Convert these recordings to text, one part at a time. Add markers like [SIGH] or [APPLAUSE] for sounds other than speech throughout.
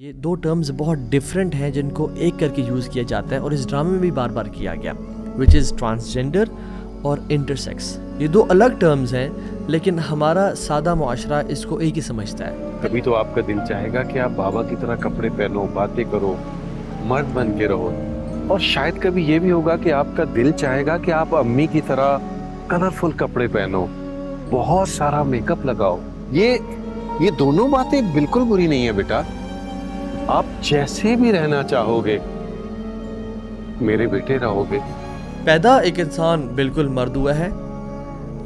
ये दो टर्म्स बहुत डिफरेंट हैं जिनको एक करके यूज़ किया जाता है और इस ड्रामे में भी बार बार किया गया विच इज़ ट्रांसजेंडर और इंटरसेक्स ये दो अलग टर्म्स हैं लेकिन हमारा सादा माशरा इसको एक ही समझता है कभी तो आपका दिल चाहेगा कि आप बाबा की तरह कपड़े पहनो बातें करो मर्द बन के रहो और शायद कभी ये भी होगा कि आपका दिल चाहेगा कि आप अम्मी की तरह कलरफुल कपड़े पहनो बहुत सारा मेकअप लगाओ ये ये दोनों बातें बिल्कुल बुरी नहीं है बेटा आप जैसे भी रहना चाहोगे मेरे बेटे रहोगे पैदा एक इंसान बिल्कुल मर्द हुआ है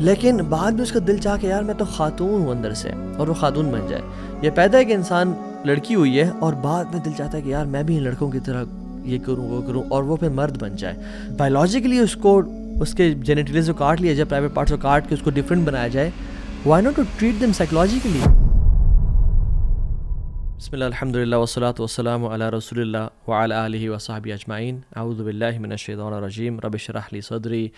लेकिन बाद में उसका दिल चाह के यार मैं तो खातून हूँ अंदर से और वो खातून बन जाए ये पैदा एक इंसान लड़की हुई है और बाद में दिल चाहता है कि यार मैं भी इन लड़कों की तरह ये करूँ वो करूँ और वो फिर मर्द बन जाए बायोलॉजिकली उसको उसके जेनेटिलिस को काट लिया जाए प्राइवेट पार्ट्स को काट के उसको डिफरेंट बनाया जाए why not to treat them psychologically بسم الله الحمد لله والصلاة والسلام على رسول الله وعلى آله وصحبه أجمعين أعوذ بالله من الشيطان الرجيم رب اشرح لي صدري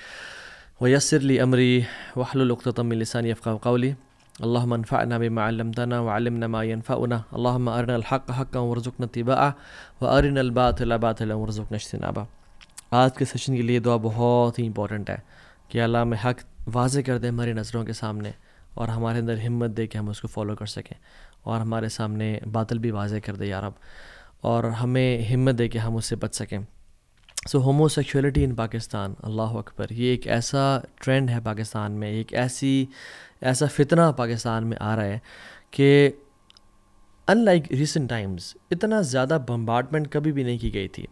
ويسر لي أمري واحلل عقدة من لساني يفقه قولي اللهم انفعنا بما علمتنا وعلمنا ما ينفعنا اللهم أرنا الحق حقا وارزقنا اتباعه وأرنا الباطل باطلا وارزقنا اجتنابه آج के सेशन के लिए दुआ बहुत ही ہے کہ اللہ میں حق واضح کر دے ہماری نظروں کے سامنے اور ہمارے اندر अंदर دے کہ ہم اس کو फॉलो کر سکیں और हमारे सामने बादल भी वाजे कर दे यार अब और हमें हिम्मत दे कि हम उससे बच सकें so homosexuality in Pakistan Allah अकबर ये एक ऐसा ट्रेंड है पाकिस्तान में एक ऐसी ऐसा फितना पाकिस्तान में आ रहा है कि अनलाइक रिसेंट टाइम्स इतना ज़्यादा बम्बार्टमेंट कभी भी नहीं की गई थी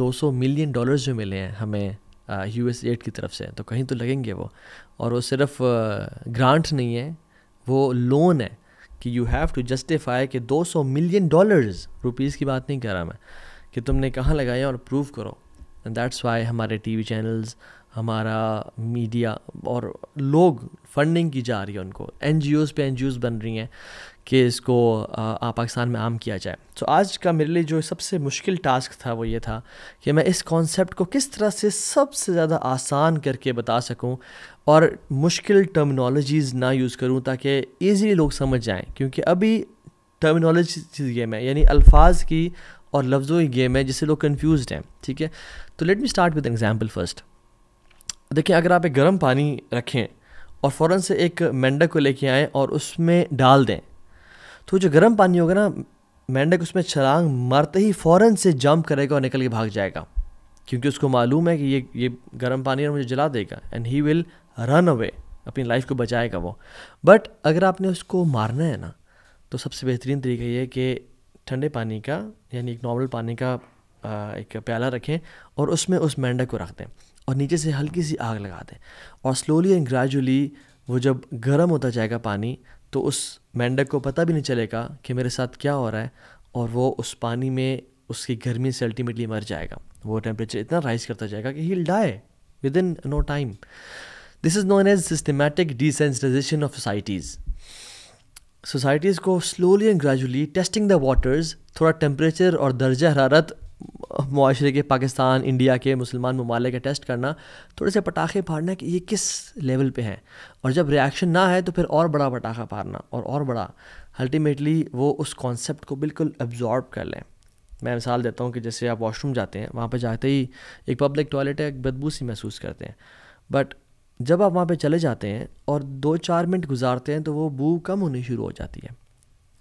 200 मिलियन डॉलर्स जो मिले हैं हमें यू एस एड की तरफ से तो कहीं तो लगेंगे वो और वो सिर्फ ग्रांट नहीं है वो लोन है कि यू हैव टू जस्टिफाई कि 200 मिलियन डॉलर्स रुपीज़ की बात नहीं कर रहा मैं कि तुमने कहाँ लगाया और प्रूव करो एंड दैट्स वाई हमारे टीवी चैनल्स हमारा मीडिया और लोग फंडिंग की जा रही है उनको एन जी ओज़ पर एन जी ओज़ बन रही हैं कि इसको आ, पाकिस्तान में आम किया जाए तो so, आज का मेरे लिए जो सबसे मुश्किल टास्क था वो ये था कि मैं इस कॉन्सेप्ट को किस तरह से सबसे ज़्यादा आसान करके बता सकूं और मुश्किल टर्मिनोलॉजीज़ ना यूज़ करूँ ताकि ईज़िली लोग समझ जाएँ क्योंकि अभी टर्मिनोलॉजी गेम है यानी अल्फाज की और लफ्ज़ों की गेम है जिससे लोग कन्फ्यूज हैं ठीक है तो let me start with example first देखिए अगर आप एक गर्म पानी रखें और फ़ौर से एक मेंढक को लेके आएँ और उसमें डाल दें तो जो गर्म पानी होगा ना मेंढक उसमें छलांग मरते ही फ़ौर से जंप करेगा और निकल के भाग जाएगा क्योंकि उसको मालूम है कि ये ये गर्म पानी और मुझे जला देगा and he will run away अपनी लाइफ को बचाएगा वो बट अगर आपने उसको मारना है ना तो सबसे बेहतरीन तरीका ये है कि ठंडे पानी का यानी एक नॉर्मल पानी का एक प्याला रखें और उसमें उस मेंढक को रख दें और नीचे से हल्की सी आग लगा दें और स्लोली एंड ग्रेजुअली वो जब गर्म होता जाएगा पानी तो उस मेंढक को पता भी नहीं चलेगा कि मेरे साथ क्या हो रहा है और वो उस पानी में उसकी गर्मी से अल्टीमेटली मर जाएगा वो टेम्परेचर इतना राइज करता जाएगा कि he die within no time this is known as systematic desensitization of societies societies को slowly and gradually testing the waters थोड़ा टेम्परेचर और दर्ज हरारत माशरे के पाकिस्तान इंडिया के मुसलमान ममालिक टेस्ट करना थोड़े से पटाखे फाड़ना कि ये किस लेवल पे हैं और जब रिएक्शन ना है तो फिर और बड़ा पटाखा फाड़ना और और बड़ा अल्टीमेटली वो उस कॉन्सेप्ट को बिल्कुल एब्जॉर्ब कर लें मैं मिसाल देता हूँ कि जैसे आप वॉशरूम जाते हैं वहाँ पर जाते ही एक पब्लिक टॉयलेट है एक बदबू सी महसूस करते हैं बट जब आप वहाँ पे चले जाते हैं और दो चार मिनट गुजारते हैं तो वो बू कम होनी शुरू हो जाती है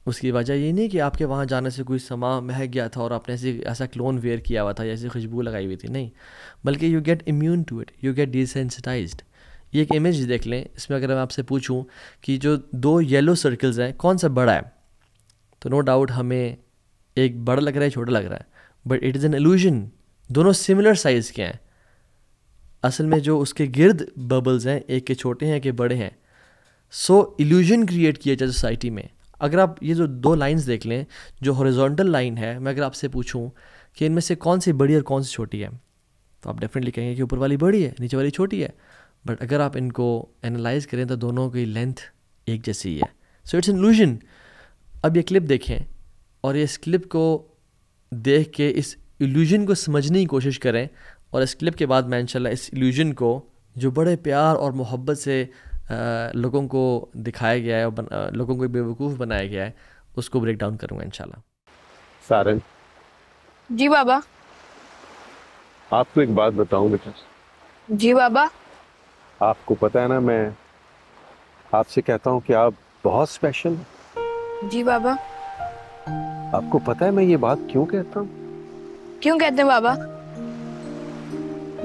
उसकी वजह ये नहीं कि आपके वहाँ जाने से कोई समा महक गया था और आपने ऐसे ऐसा क्लोन वेयर किया हुआ था या ऐसी खुशबू लगाई हुई थी नहीं बल्कि you get immune to it you get desensitize ये एक इमेज देख लें इसमें अगर मैं आपसे पूछूं कि जो दो येलो सर्कल्स हैं कौन सा बड़ा है तो नो डाउट हमें एक बड़ा लग रहा है छोटा लग रहा है but it is an illusion दोनों सिमिलर साइज़ के हैं असल में जो उसके गिर्द बबल्स हैं एक के छोटे हैं के बड़े हैं सो इल्यूजन क्रिएट किया जाए सोसाइटी में अगर आप ये जो दो लाइंस देख लें जो हॉरिजॉन्टल लाइन है मैं अगर आपसे पूछूं कि इनमें से कौन सी बड़ी और कौन सी छोटी है तो आप डेफिनेटली कहेंगे कि ऊपर वाली बड़ी है नीचे वाली छोटी है बट अगर आप इनको एनालाइज करें तो दोनों की लेंथ एक जैसी ही है सो इट्स एन अब ये क्लिप देखें और इस क्लिप को देख के इस इल्यूजन को समझने की कोशिश करें और इस क्लिप के बाद मैं इंशाल्लाह इस इल्यूजन को जो बड़े प्यार और मोहब्बत से लोगों को दिखाया गया है और लोगों को बेवकूफ़ बनाया गया है उसको ब्रेक डाउन करूँगा इनशाला सारन जी बाबा आपको एक बात बताऊं बेटा जी बाबा आपको पता है ना मैं आपसे कहता हूं कि आप बहुत स्पेशल जी बाबा आपको पता है मैं ये बात क्यों कहता हूं क्यों कहते हैं बाबा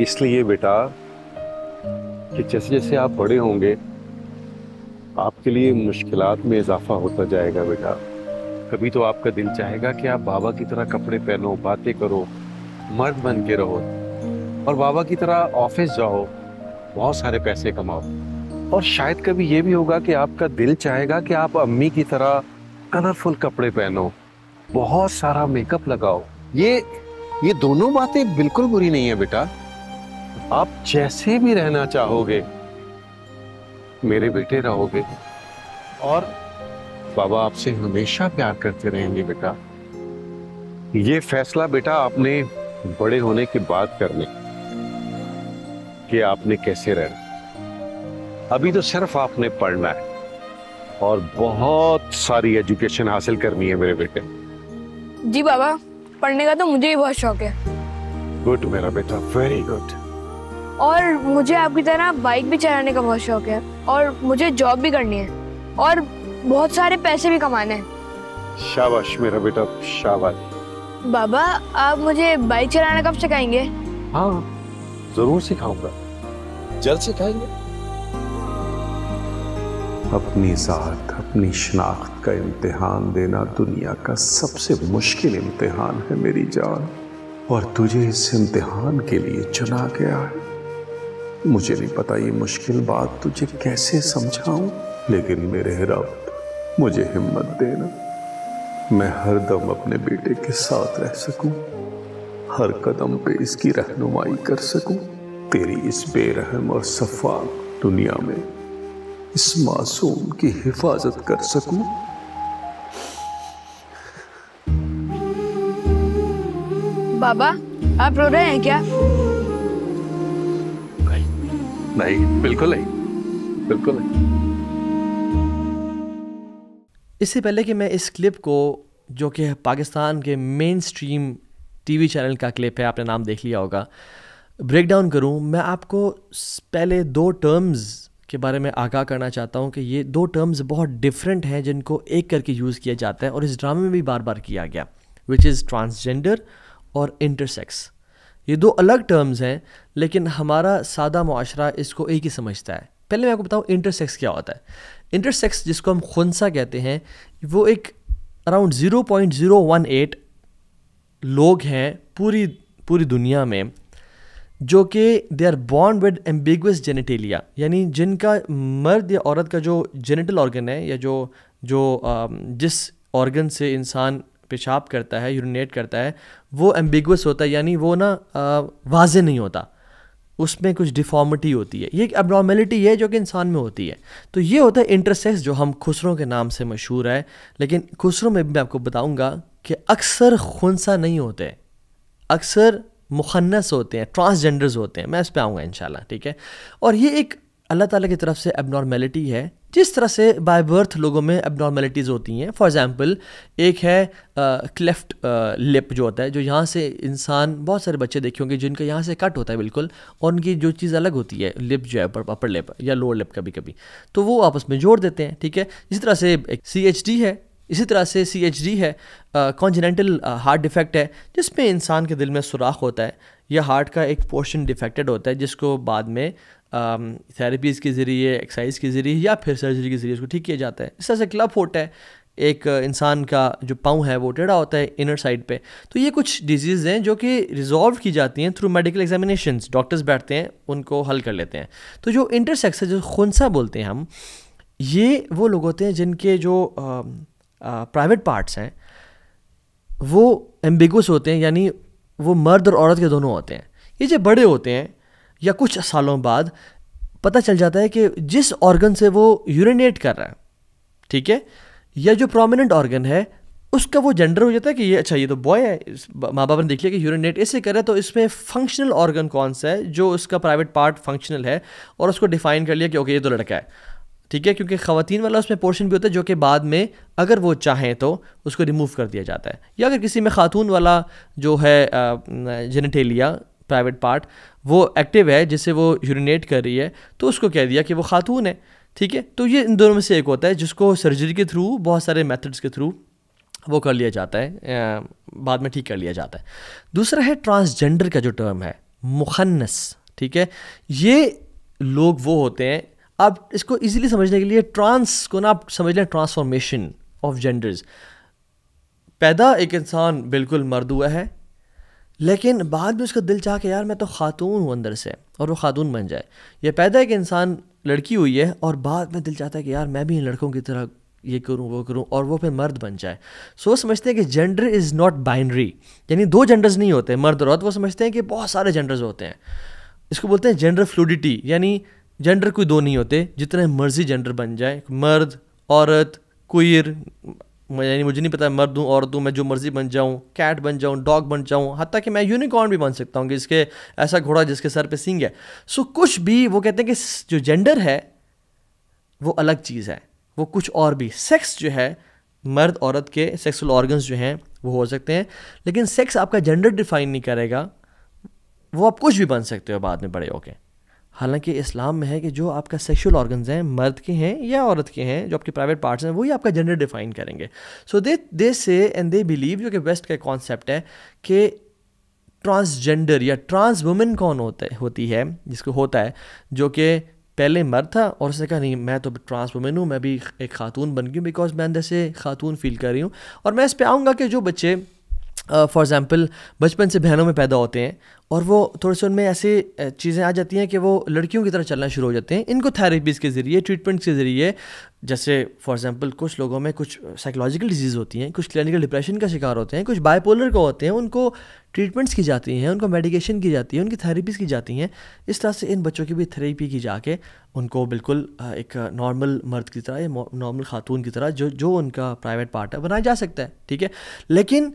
इसलिए बेटा कि जैसे जैसे आप बड़े होंगे आपके लिए मुश्किलात में इजाफा होता जाएगा बेटा कभी तो आपका दिल चाहेगा कि आप बाबा की तरह कपड़े पहनो बातें करो मर्द बन के रहो और बाबा की तरह ऑफिस जाओ बहुत सारे पैसे कमाओ और शायद कभी ये भी होगा कि आपका दिल चाहेगा कि आप अम्मी की तरह कलरफुल कपड़े पहनो बहुत सारा मेकअप लगाओ ये ये दोनों बातें बिल्कुल बुरी नहीं है बेटा आप जैसे भी रहना चाहोगे मेरे बेटे रहोगे और बाबा आपसे हमेशा प्यार करते रहेंगे बेटा ये फैसला बेटा आपने बड़े होने के बाद करने कि आपने कैसे रहना अभी तो सिर्फ आपने पढ़ना है और बहुत सारी एजुकेशन हासिल करनी है मेरे बेटे जी बाबा पढ़ने का तो मुझे ही बहुत शौक है गुड मेरा बेटा वेरी गुड और मुझे आपकी तरह बाइक भी चलाने का बहुत शौक है और मुझे जॉब भी करनी है और बहुत सारे पैसे भी कमाने हैं शाबाश मेरा बेटा शाबाश बाबा आप मुझे बाइक चलाना कब सिखाएंगे हाँ जरूर सिखाऊंगा जल्द सिखाएंगे अपनी जात अपनी शनाख्त का इम्तिहान देना दुनिया का सबसे मुश्किल इम्तिहान है मेरी जान और तुझे इस इम्तिहान के लिए चुना गया है मुझे नहीं पता ये मुश्किल बात तुझे कैसे समझाऊं लेकिन मेरे रब मुझे हिम्मत देना मैं हर दम अपने बेटे के साथ रह सकूं हर कदम पे इसकी रहनुमाई कर सकूं तेरी इस बेरहम और सफाक दुनिया में इस मासूम की हिफाजत कर सकूं बाबा आप रो रहे हैं क्या नहीं बिल्कुल नहीं बिल्कुल नहीं इससे पहले कि मैं इस क्लिप को जो कि पाकिस्तान के मेन स्ट्रीम टीवी चैनल का क्लिप है आपने नाम देख लिया होगा ब्रेक डाउन करूँ मैं आपको पहले दो टर्म्स के बारे में आगाह करना चाहता हूँ कि ये दो टर्म्स बहुत डिफरेंट हैं जिनको एक करके यूज़ किया जाता है और इस ड्रामे में भी बार बार किया गया विच इज़ ट्रांसजेंडर और इंटरसेक्स ये दो अलग टर्म्स हैं लेकिन हमारा सादा माशरा इसको एक ही समझता है पहले मैं आपको बताऊँ इंटरसेक्स क्या होता है इंटरसेक्स जिसको हम खुनसा कहते हैं वो एक around zero point zero one eight लोग हैं पूरी पूरी दुनिया में जो कि they are born with ambiguous genitalia यानी जिनका मर्द या औरत का जो जेनेटल ऑर्गन है या जो जो जिस ऑर्गन से इंसान पेशाब करता है यूरिनेट करता है वो एम्बिगस होता है यानी वो ना वाज नहीं होता उसमें कुछ डिफॉर्मिटी होती है ये एक एबनॉर्मेलिटी है जो कि इंसान में होती है तो ये होता है इंटरसेक्स जो हम खुसरों के नाम से मशहूर है लेकिन खुसरों में भी मैं आपको बताऊंगा कि अक्सर खुनसा नहीं होते अक्सर मुखन्नस होते हैं ट्रांसजेंडर्स होते हैं मैं इस पर आऊँगा इन ठीक है और ये एक अल्लाह ताला की तरफ से एबनॉर्मेलिटी है जिस तरह से बाय बर्थ लोगों में एबनॉर्मेलिटीज़ होती हैं फॉर एग्ज़ाम्पल एक है क्लेफ्ट लिप जो होता है जो यहाँ से इंसान बहुत सारे बच्चे देखे होंगे जिनका यहाँ से कट होता है बिल्कुल और उनकी जो चीज़ अलग होती है लिप जो है अपर लिप या लोअर लिप कभी कभी तो वो आपस में जोड़ देते हैं ठीक है इसी तरह से सी एच डी है इसी तरह से सी एच डी है कॉन्जीनेंटल हार्ट डिफेक्ट है जिसमें इंसान के दिल में सुराख होता है या हार्ट का एक पोर्शन डिफेक्टेड होता है जिसको बाद में थेरेपीज़ um, के ज़रिए एक्सरसाइज के ज़रिए या फिर सर्जरी के ज़रिए उसको ठीक किया जाता है इस तरह से क्लब फोट है एक इंसान का जो पाँव है वो टेढ़ा होता है इनर साइड पे तो ये कुछ डिजीज़ हैं जो कि रिजॉल्व की जाती हैं थ्रू मेडिकल एग्जामिनेशन डॉक्टर्स बैठते हैं उनको हल कर लेते हैं तो जो इंटरसेक्स है जो खुनसा बोलते हैं हम ये वो लोग होते हैं जिनके जो प्राइवेट um, पार्ट्स uh, हैं वो एम्बिगस होते हैं यानी वो मर्द और औरत के दोनों होते हैं ये जो बड़े होते हैं या कुछ सालों बाद पता चल जाता है कि जिस ऑर्गन से वो यूरिनेट कर रहा है ठीक है या जो प्रोमिनेंट ऑर्गन है उसका वो जेंडर हो जाता है कि ये अच्छा ये तो बॉय है माँ बाप ने देख लिया कि यूरिनेट ऐसे करे तो इसमें फंक्शनल ऑर्गन कौन सा है जो उसका प्राइवेट पार्ट फंक्शनल है और उसको डिफाइन कर लिया कि ओके ये तो लड़का है ठीक है क्योंकि ख़वान वाला उसमें पोर्शन भी होता है जो कि बाद में अगर वो चाहें तो उसको रिमूव कर दिया जाता है या अगर किसी में खातून वाला जो है जेनेटेलिया प्राइवेट पार्ट वो एक्टिव है जिसे वो यूरिनेट कर रही है तो उसको कह दिया कि वो खातून है ठीक है तो ये इन दोनों में से एक होता है जिसको सर्जरी के थ्रू बहुत सारे मेथड्स के थ्रू वो कर लिया जाता है बाद में ठीक कर लिया जाता है दूसरा है ट्रांसजेंडर का जो टर्म है मुखन्नस ठीक है ये लोग वो होते हैं आप इसको इजीली समझने के लिए ट्रांस को ना आप समझ लें ट्रांसफॉर्मेशन ऑफ जेंडर्स पैदा एक इंसान बिल्कुल मर्द हुआ है लेकिन बाद में उसका दिल चाह के यार मैं तो खातून हूँ अंदर से और वो खातून बन जाए यह पैदा है कि इंसान लड़की हुई है और बाद में दिल चाहता है कि यार मैं भी इन लड़कों की तरह ये करूँ वो करूँ और वो फिर मर्द बन जाए सो समझते हैं कि जेंडर इज़ नॉट बाइनरी यानी दो जेंडर्स नहीं होते मर्द और औरत वो समझते हैं कि बहुत सारे जेंडर्स होते हैं इसको बोलते हैं जेंडर फ्लूडिटी यानी जेंडर कोई दो नहीं होते जितने मर्जी जेंडर बन जाए मर्द औरत क्वियर यानी मुझे नहीं पता मर्द हूँ औरत हूँ मैं जो मर्जी बन जाऊँ कैट बन जाऊँ डॉग बन जाऊँ हती कि मैं यूनिकॉर्न भी बन सकता हूँ कि इसके ऐसा घोड़ा जिसके सर पे सिंग है सो so, कुछ भी वो कहते हैं कि जो जेंडर है वो अलग चीज़ है वो कुछ और भी सेक्स जो है मर्द औरत के सेक्सुअल ऑर्गन्स जो हैं वो हो सकते हैं लेकिन सेक्स आपका जेंडर डिफाइन नहीं करेगा वो आप कुछ भी बन सकते हो बाद में बड़े होके हालांकि इस्लाम में है कि जो आपका सेक्शुअल ऑर्गन्स हैं मर्द के हैं या औरत के हैं जो आपके प्राइवेट पार्ट्स हैं वही आपका जेंडर डिफाइन करेंगे सो दे दे से एंड दे बिलीव जो कि वेस्ट का कॉन्सेप्ट है कि ट्रांसजेंडर या ट्रांस वुमेन कौन होता है होती है जिसको होता है जो कि पहले मर्द था और उसने कहा नहीं मैं तो ट्रांस वुमेन हूँ मैं भी एक खातून बन गई बिकॉज मैं अंदर से खातून फील कर रही हूँ और मैं इस पर आऊँगा कि जो बच्चे फॉर एग्ज़ाम्पल बचपन से बहनों में पैदा होते हैं और वो थोड़े से उनमें ऐसी चीज़ें आ जाती हैं कि वो लड़कियों की तरह चलना शुरू हो जाते हैं इनको थेरेपीज़ के ज़रिए ट्रीटमेंट्स के ज़रिए जैसे फॉर एग्ज़ाम्पल कुछ लोगों में कुछ साइकोलॉजिकल डिजीज़ होती हैं कुछ क्लिनिकल डिप्रेशन का शिकार होते हैं कुछ बायपोलर का होते हैं उनको ट्रीटमेंट्स की जाती हैं उनको मेडिकेशन की जाती है उनकी थेरेपीज़ की जाती हैं इस तरह से इन बच्चों की भी थेरेपी की जाके उनको बिल्कुल एक नॉर्मल मर्द की तरह या नॉर्मल खातून की तरह जो जो उनका प्राइवेट पार्ट है बनाया जा सकता है ठीक है लेकिन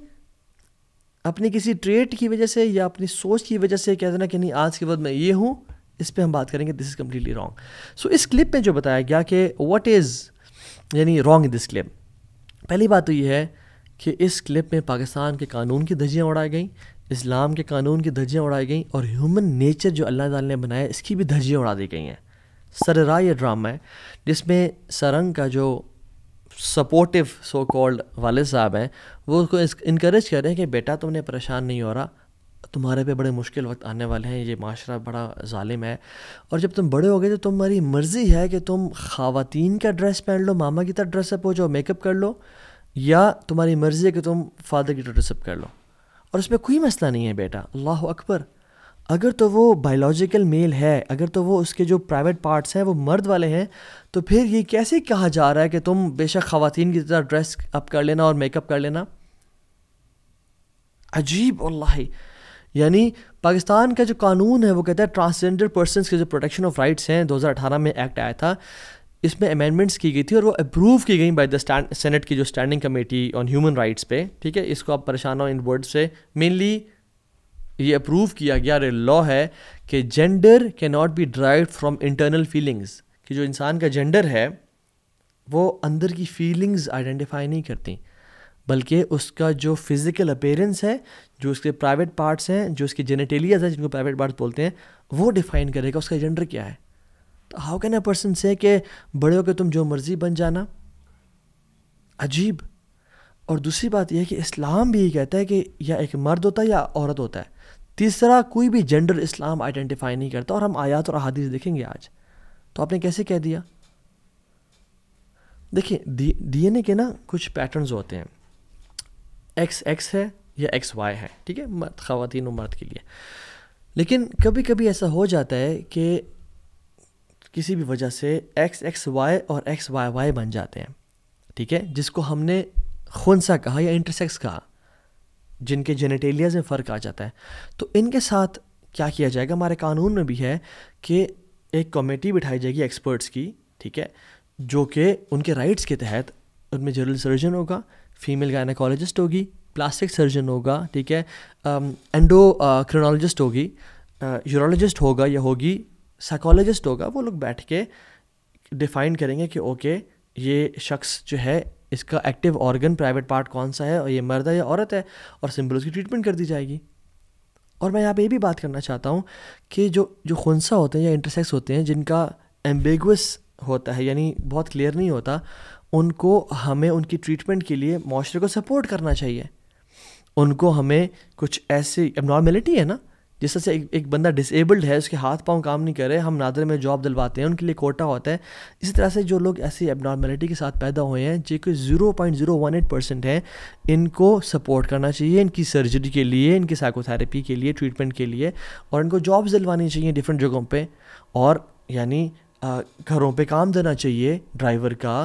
अपनी किसी ट्रेट की वजह से या अपनी सोच की वजह से कहते ना कि नहीं आज के बाद मैं ये हूँ इस पर हम बात करेंगे this is completely wrong so इस क्लिप में जो बताया गया कि वट इज़ यानी रॉन्ग इन दिस क्लिप पहली बात तो ये है कि इस क्लिप में पाकिस्तान के कानून की धज्जियाँ उड़ाई गई इस्लाम के कानून की धज्जियाँ उड़ाई गई और ह्यूमन नेचर जो अल्लाह ताली ने बनाया इसकी भी धज्जियाँ उड़ा दी गई हैं सररा ये ड्रामा है जिसमें सरंग का जो सपोर्टिव सो कॉल्ड वाले साहब हैं वो उसको इनक्रेज कर रहे हैं कि बेटा तुमने परेशान नहीं हो रहा तुम्हारे पे बड़े मुश्किल वक्त आने वाले हैं ये माशरा बड़ा ालिम है और जब तुम बड़े हो गए तो तुम्हारी मर्ज़ी है कि तुम ख़वातीन का ड्रेस पहन लो मामा की तरह ड्रेसअप हो जाओ मेकअप कर लो या तुम्हारी मर्ज़ी है कि तुम फादर की तरह ड्रेसअप कर लो और उसमें कोई मसला नहीं है बेटा अल्लाह अकबर अगर तो वो बायोलॉजिकल मेल है अगर तो वो उसके जो प्राइवेट पार्ट्स हैं वो मर्द वाले हैं तो फिर ये कैसे कहा जा रहा है कि तुम बेशक ख़वान की तरह ड्रेस अप कर लेना और मेकअप कर लेना अजीब अल्लाह यानी पाकिस्तान का जो कानून है वो कहता है ट्रांसजेंडर पर्सन के जो प्रोटेक्शन ऑफ राइट्स हैं 2018 में एक्ट आया था इसमें अमेंडमेंट्स की गई थी और वो अप्रूव की गई बाई द सेनेट की जो standing committee on human rights पे ठीक है इसको आप परेशान हो इन वर्ड से मेनली ये अप्रूव किया गया लॉ है कि जेंडर के not be drive from internal feelings कि जो इंसान का जेंडर है वो अंदर की फीलिंग्स आइडेंटिफाई नहीं करती बल्कि उसका जो फिज़िकल अपेयरेंस है जो उसके प्राइवेट पार्ट्स हैं जो उसके जेनेटेलियाज हैं जिनको प्राइवेट पार्ट्स बोलते हैं वो डिफाइन करेगा उसका जेंडर क्या है तो हाउ कैन अ पर्सन से कि बड़े होकर तुम जो मर्ज़ी बन जाना अजीब और दूसरी बात यह कि इस्लाम भी कहता है कि या एक मर्द होता है या औरत होता है तीसरा कोई भी जेंडर इस्लाम आइडेंटिफाई नहीं करता और हम आयात और अहादीस देखेंगे आज तो आपने कैसे कह दिया देखिए डीएनए के ना कुछ पैटर्न्स होते हैं एक्स एक्स है या एक्स वाई है ठीक है ख़वान और मर्द के लिए लेकिन कभी कभी ऐसा हो जाता है कि किसी भी वजह से एक्स एक्स वाई और एक्स वाई वाई बन जाते हैं ठीक है जिसको हमने खुनसा कहा या इंटरसेक्स कहा जिनके जेनेटेलियाज में फ़र्क आ जाता है तो इनके साथ क्या किया जाएगा हमारे कानून में भी है कि एक कमेटी बिठाई जाएगी एक्सपर्ट्स की ठीक है जो कि उनके राइट्स के तहत उनमें जनरल सर्जन होगा फीमेल गायनाकोलॉजिस्ट होगी प्लास्टिक सर्जन होगा ठीक है एंडो क्रोनोलॉजिस्ट होगी यूरोलॉजिस्ट होगा या होगी साइकोलॉजिस्ट होगा वो लोग बैठ के डिफाइन करेंगे कि ओके ये शख्स जो है इसका एक्टिव ऑर्गन प्राइवेट पार्ट कौन सा है और ये मर्द है या औरत है और सिंपल उसकी ट्रीटमेंट कर दी जाएगी और मैं यहाँ पे ये भी बात करना चाहता हूँ कि जो जो खुनसा होते हैं या इंटरसेक्स होते हैं जिनका एम्बेगस होता है यानी बहुत क्लियर नहीं होता उनको हमें उनकी ट्रीटमेंट के लिए माशरे को सपोर्ट करना चाहिए उनको हमें कुछ ऐसी नॉर्मेलिटी है ना जिस तरह से एक, एक बंदा डिसेबल्ड है उसके हाथ पांव काम नहीं कर रहे हम नादर में जॉब दिलवाते हैं उनके लिए कोटा होता है इसी तरह से जो लोग ऐसी एबनॉर्मेलिटी के साथ पैदा हुए हैं जो कि zero point zero one eight percent हैं इनको सपोर्ट करना चाहिए इनकी सर्जरी के लिए इनकी साइकोथेरेपी के लिए ट्रीटमेंट के लिए और इनको जॉब्स दिलवानी चाहिए डिफरेंट जगहों पर और यानी घरों पे काम देना चाहिए ड्राइवर का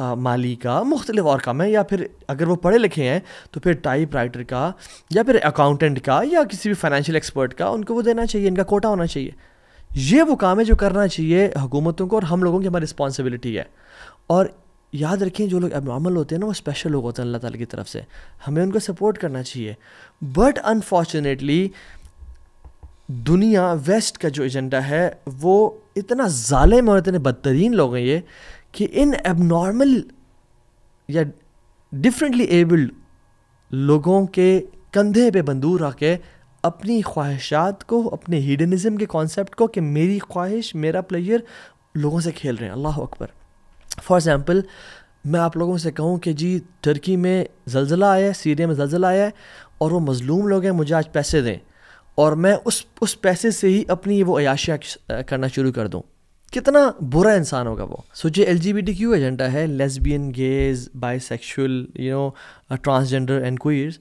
आ, माली का मुख्तलिफ और काम है या फिर अगर वो पढ़े लिखे हैं तो फिर टाइप राइटर का या फिर अकाउंटेंट का या किसी भी फाइनेंशियल एक्सपर्ट का उनको वो देना चाहिए इनका कोटा होना चाहिए ये वो काम है जो करना चाहिए हुकूमतों को और हम लोगों की हमारी रिस्पॉन्सिबिलिटी है और याद रखें जो लोग नॉर्मल होते हैं ना वो स्पेशल लोग होते हैं अल्लाह ताला की तरफ से हमें उनको सपोर्ट करना चाहिए बट अनफॉर्चुनेटली दुनिया वेस्ट का जो एजेंडा है वो इतना ालिम और इतने बदतरीन लोग हैं ये कि इन एबनॉर्मल या डिफरेंटली एबल्ड लोगों के कंधे पे बंदूर रख के अपनी ख्वाहिशात को अपने हिडनिज़म के कॉन्सेप्ट को कि मेरी ख्वाहिश मेरा प्लेयर लोगों से खेल रहे हैं अल्लाह अकबर फॉर एग्ज़ाम्पल मैं आप लोगों से कहूँ कि जी टर्की में जलजिला आया है सीरिया में जलजिला आया है और वो मज़लूम लोग हैं मुझे आज पैसे दें और मैं उस उस पैसे से ही अपनी वो अयाशियाँ करना शुरू कर दूँ कितना बुरा इंसान होगा वो सो जो L G B T Q agenda है lesbian gays bisexual you know transgender and queers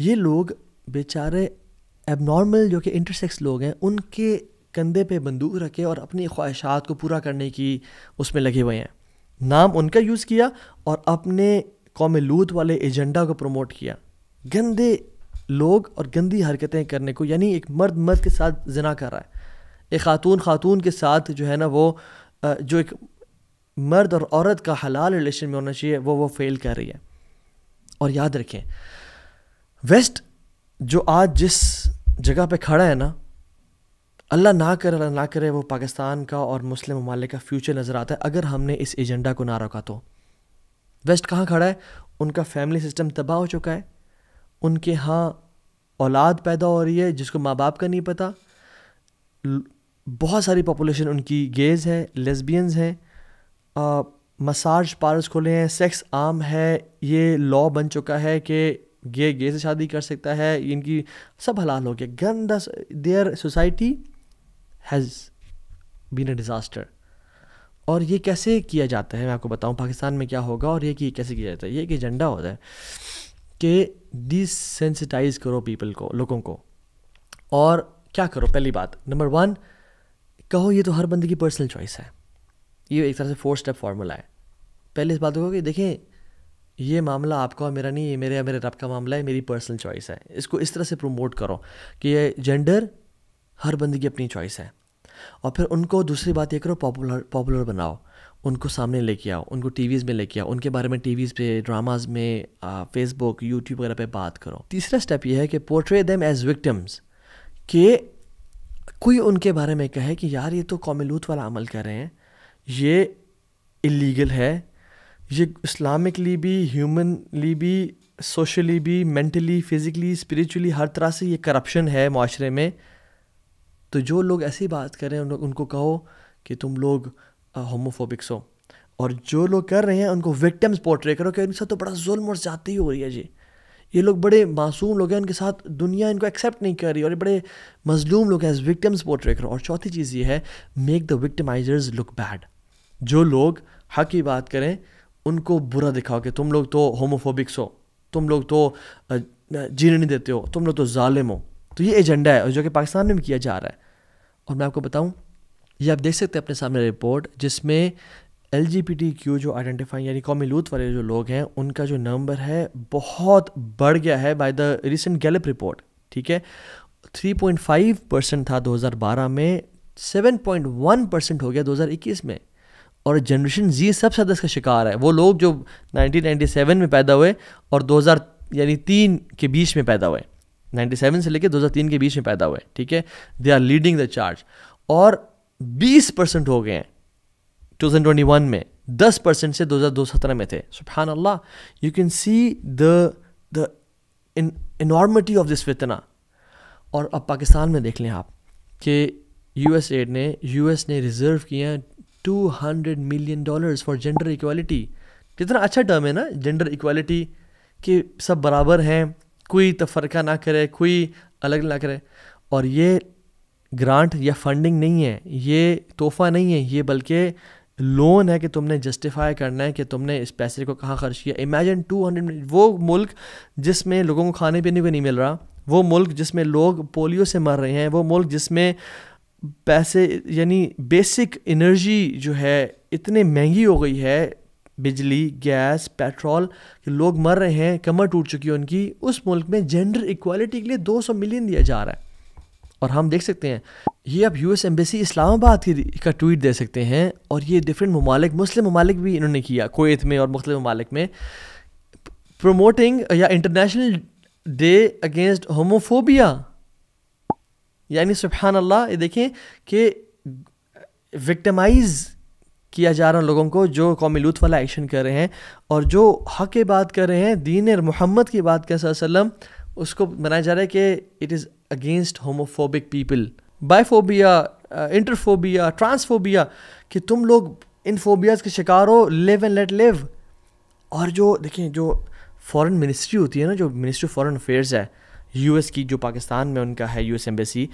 ये लोग बेचारे एबनॉर्मल जो कि इंटरसेक्स लोग हैं उनके कंधे पे बंदूक रखे और अपनी ख्वाहिशात को पूरा करने की उसमें लगे हुए हैं नाम उनका यूज़ किया और अपने कौम लूत वाले एजेंडा को प्रमोट किया गंदे लोग और गंदी हरकतें करने को यानी एक मर्द मर्द के साथ जना कर रहा है एक ख़ातून ख़ातून के साथ जो है ना वो जो एक मर्द और औरत का हलाल रिलेशन में होना चाहिए वो वो फेल कर रही है और याद रखें वेस्ट जो आज जिस जगह पे खड़ा है ना अल्लाह ना करे अल्लाह ना करे वो पाकिस्तान का और मुस्लिम ममालिक का फ्यूचर नज़र आता है अगर हमने इस एजेंडा को ना रखा तो वेस्ट कहाँ खड़ा है उनका फैमिली सिस्टम तबाह हो चुका है उनके यहाँ औलाद पैदा हो रही है जिसको माँ बाप का नहीं पता बहुत सारी पॉपुलेशन उनकी गेज है लेसबियंस हैं मसाज पार्लर्स खोले हैं सेक्स आम है ये लॉ बन चुका है कि गे गे से शादी कर सकता है इनकी सब हलाल हो गया गंदा their society has been a disaster और ये कैसे किया जाता है मैं आपको बताऊं पाकिस्तान में क्या होगा और ये कि कैसे किया जाता है ये एक एजेंडा होता है कि डिसेंसिटाइज करो पीपल को लोगों को और क्या करो पहली बात नंबर वन कहो ये तो हर बंदे की पर्सनल चॉइस है ये एक तरह से फोर स्टेप फार्मूला है पहले इस बात को कि देखें ये मामला आपका और मेरा नहीं ये मेरे या मेरे रब का मामला है मेरी पर्सनल चॉइस है इसको इस तरह से प्रमोट करो कि ये जेंडर हर बंदे की अपनी चॉइस है और फिर उनको दूसरी बात ये करो पॉपुलर पॉपुलर बनाओ उनको सामने लेके आओ उनको टी में लेके आओ उनके बारे में वीज़ पे ड्रामाज में फेसबुक यूट्यूब वगैरह पे बात करो तीसरा स्टेप ये है कि पोर्ट्रे देम एज विक्टम्स के कोई उनके बारे में कहे कि यार ये तो कॉमिलूत वाला अमल कर रहे हैं ये इलीगल है ये इस्लामिकली भी ह्यूमनली भी सोशली भी मेंटली फिज़िकली स्पिरिचुअली हर तरह से ये करप्शन है माशरे में तो जो लोग ऐसी बात करें उन, उनको कहो कि तुम लोग होमोफोबिक हो और जो लोग कर रहे हैं उनको विक्टम्स पोर्ट्रे करो कि उनके साथ तो बड़ा जुल्म और ज़्यादा ही हो रही है जी ये लोग बड़े मासूम लोग हैं उनके साथ दुनिया इनको एक्सेप्ट नहीं कर रही और ये बड़े मजलूम लोग हैं एज विक्टम्स पोर्ट्रे करो और चौथी चीज़ ये है make the victimizers look bad जो लोग हक की बात करें उनको बुरा दिखाओ कि तुम लोग तो होमोफोबिक्स हो तुम लोग तो जीने नहीं देते हो तुम लोग तो ालिम हो तो ये एजेंडा है जो कि पाकिस्तान में भी किया जा रहा है और मैं आपको बताऊँ ये आप देख सकते हैं अपने सामने रिपोर्ट जिसमें L G P T Q जो आइडेंटिफाई यानी कौमी लूथ वाले जो लोग हैं उनका जो नंबर है बहुत बढ़ गया है by the recent Gallup report ठीक है 3.5 परसेंट था 2012 में 7.1 परसेंट हो गया 2021 में और जनरेशन जी सबसे ज़्यादा इसका शिकार है वो लोग जो 1997 में पैदा हुए और 2000 यानी तीन के बीच में पैदा हुए 97 से लेकर 2003 के बीच में पैदा हुए ठीक है they are leading the charge और बीस परसेंट हो गए हैं 2021 में 10 परसेंट से दो दो हज़ार सत्रह में थे सुबहान Allah you can see the the enormity of this फितना और अब पाकिस्तान में देख लें आप कि यू एस एड ने यू एस ने रिज़र्व किए हैं two hundred million dollars for gender equality कितना अच्छा टर्म है ना जेंडर इक्वालिटी कि सब बराबर हैं कोई तफरका ना करे कोई अलग ना करे और ये ग्रांट या फंडिंग नहीं है ये तोहफा नहीं है ये बल्कि लोन है कि तुमने जस्टिफाई करना है कि तुमने इस पैसे को कहाँ खर्च किया इमेजन टू हंड्रेड वो मुल्क जिसमें लोगों को खाने पीने को नहीं मिल रहा वो मुल्क जिसमें लोग पोलियो से मर रहे हैं वो मुल्क जिसमें पैसे यानी बेसिक एनर्जी जो है इतने महंगी हो गई है बिजली गैस पेट्रोल कि लोग मर रहे हैं कमर टूट चुकी है उनकी उस मुल्क में जेंडर इक्वालिटी के लिए 200 मिलियन दिया जा रहा है और हम देख सकते हैं ये आप एस एम्बेसी इस्लामाबाद की का ट्वीट दे सकते हैं और ये डिफरेंट ममालिक मुस्लिम ममालिक भी इन्होंने किया कोत में और मुख्तु ममालिक में प्रोमोटिंग uh, या इंटरनेशनल डे अगेंस्ट होमोफोबिया यानी सुबहान अल्लाह ये देखें कि विक्टमाइज़ किया जा रहा है लोगों को जो कौमी लुत्फ वाला एक्शन कर रहे हैं और जो हक की बात कर रहे हैं दीन मोहम्मद की बात कर सल्लम उसको मनाया जा रहा है कि it is against homophobic people biphobia interphobia transphobia कि तुम लोग इन फोबियाज़ के शिकार हो लिव एंड लेट लिव और जो देखिए जो फॉरेन मिनिस्ट्री होती है ना जो मिनिस्ट्री ऑफ फॉरेन अफेयर्स है यूएस की जो पाकिस्तान में उनका है यूएस एम्बेसी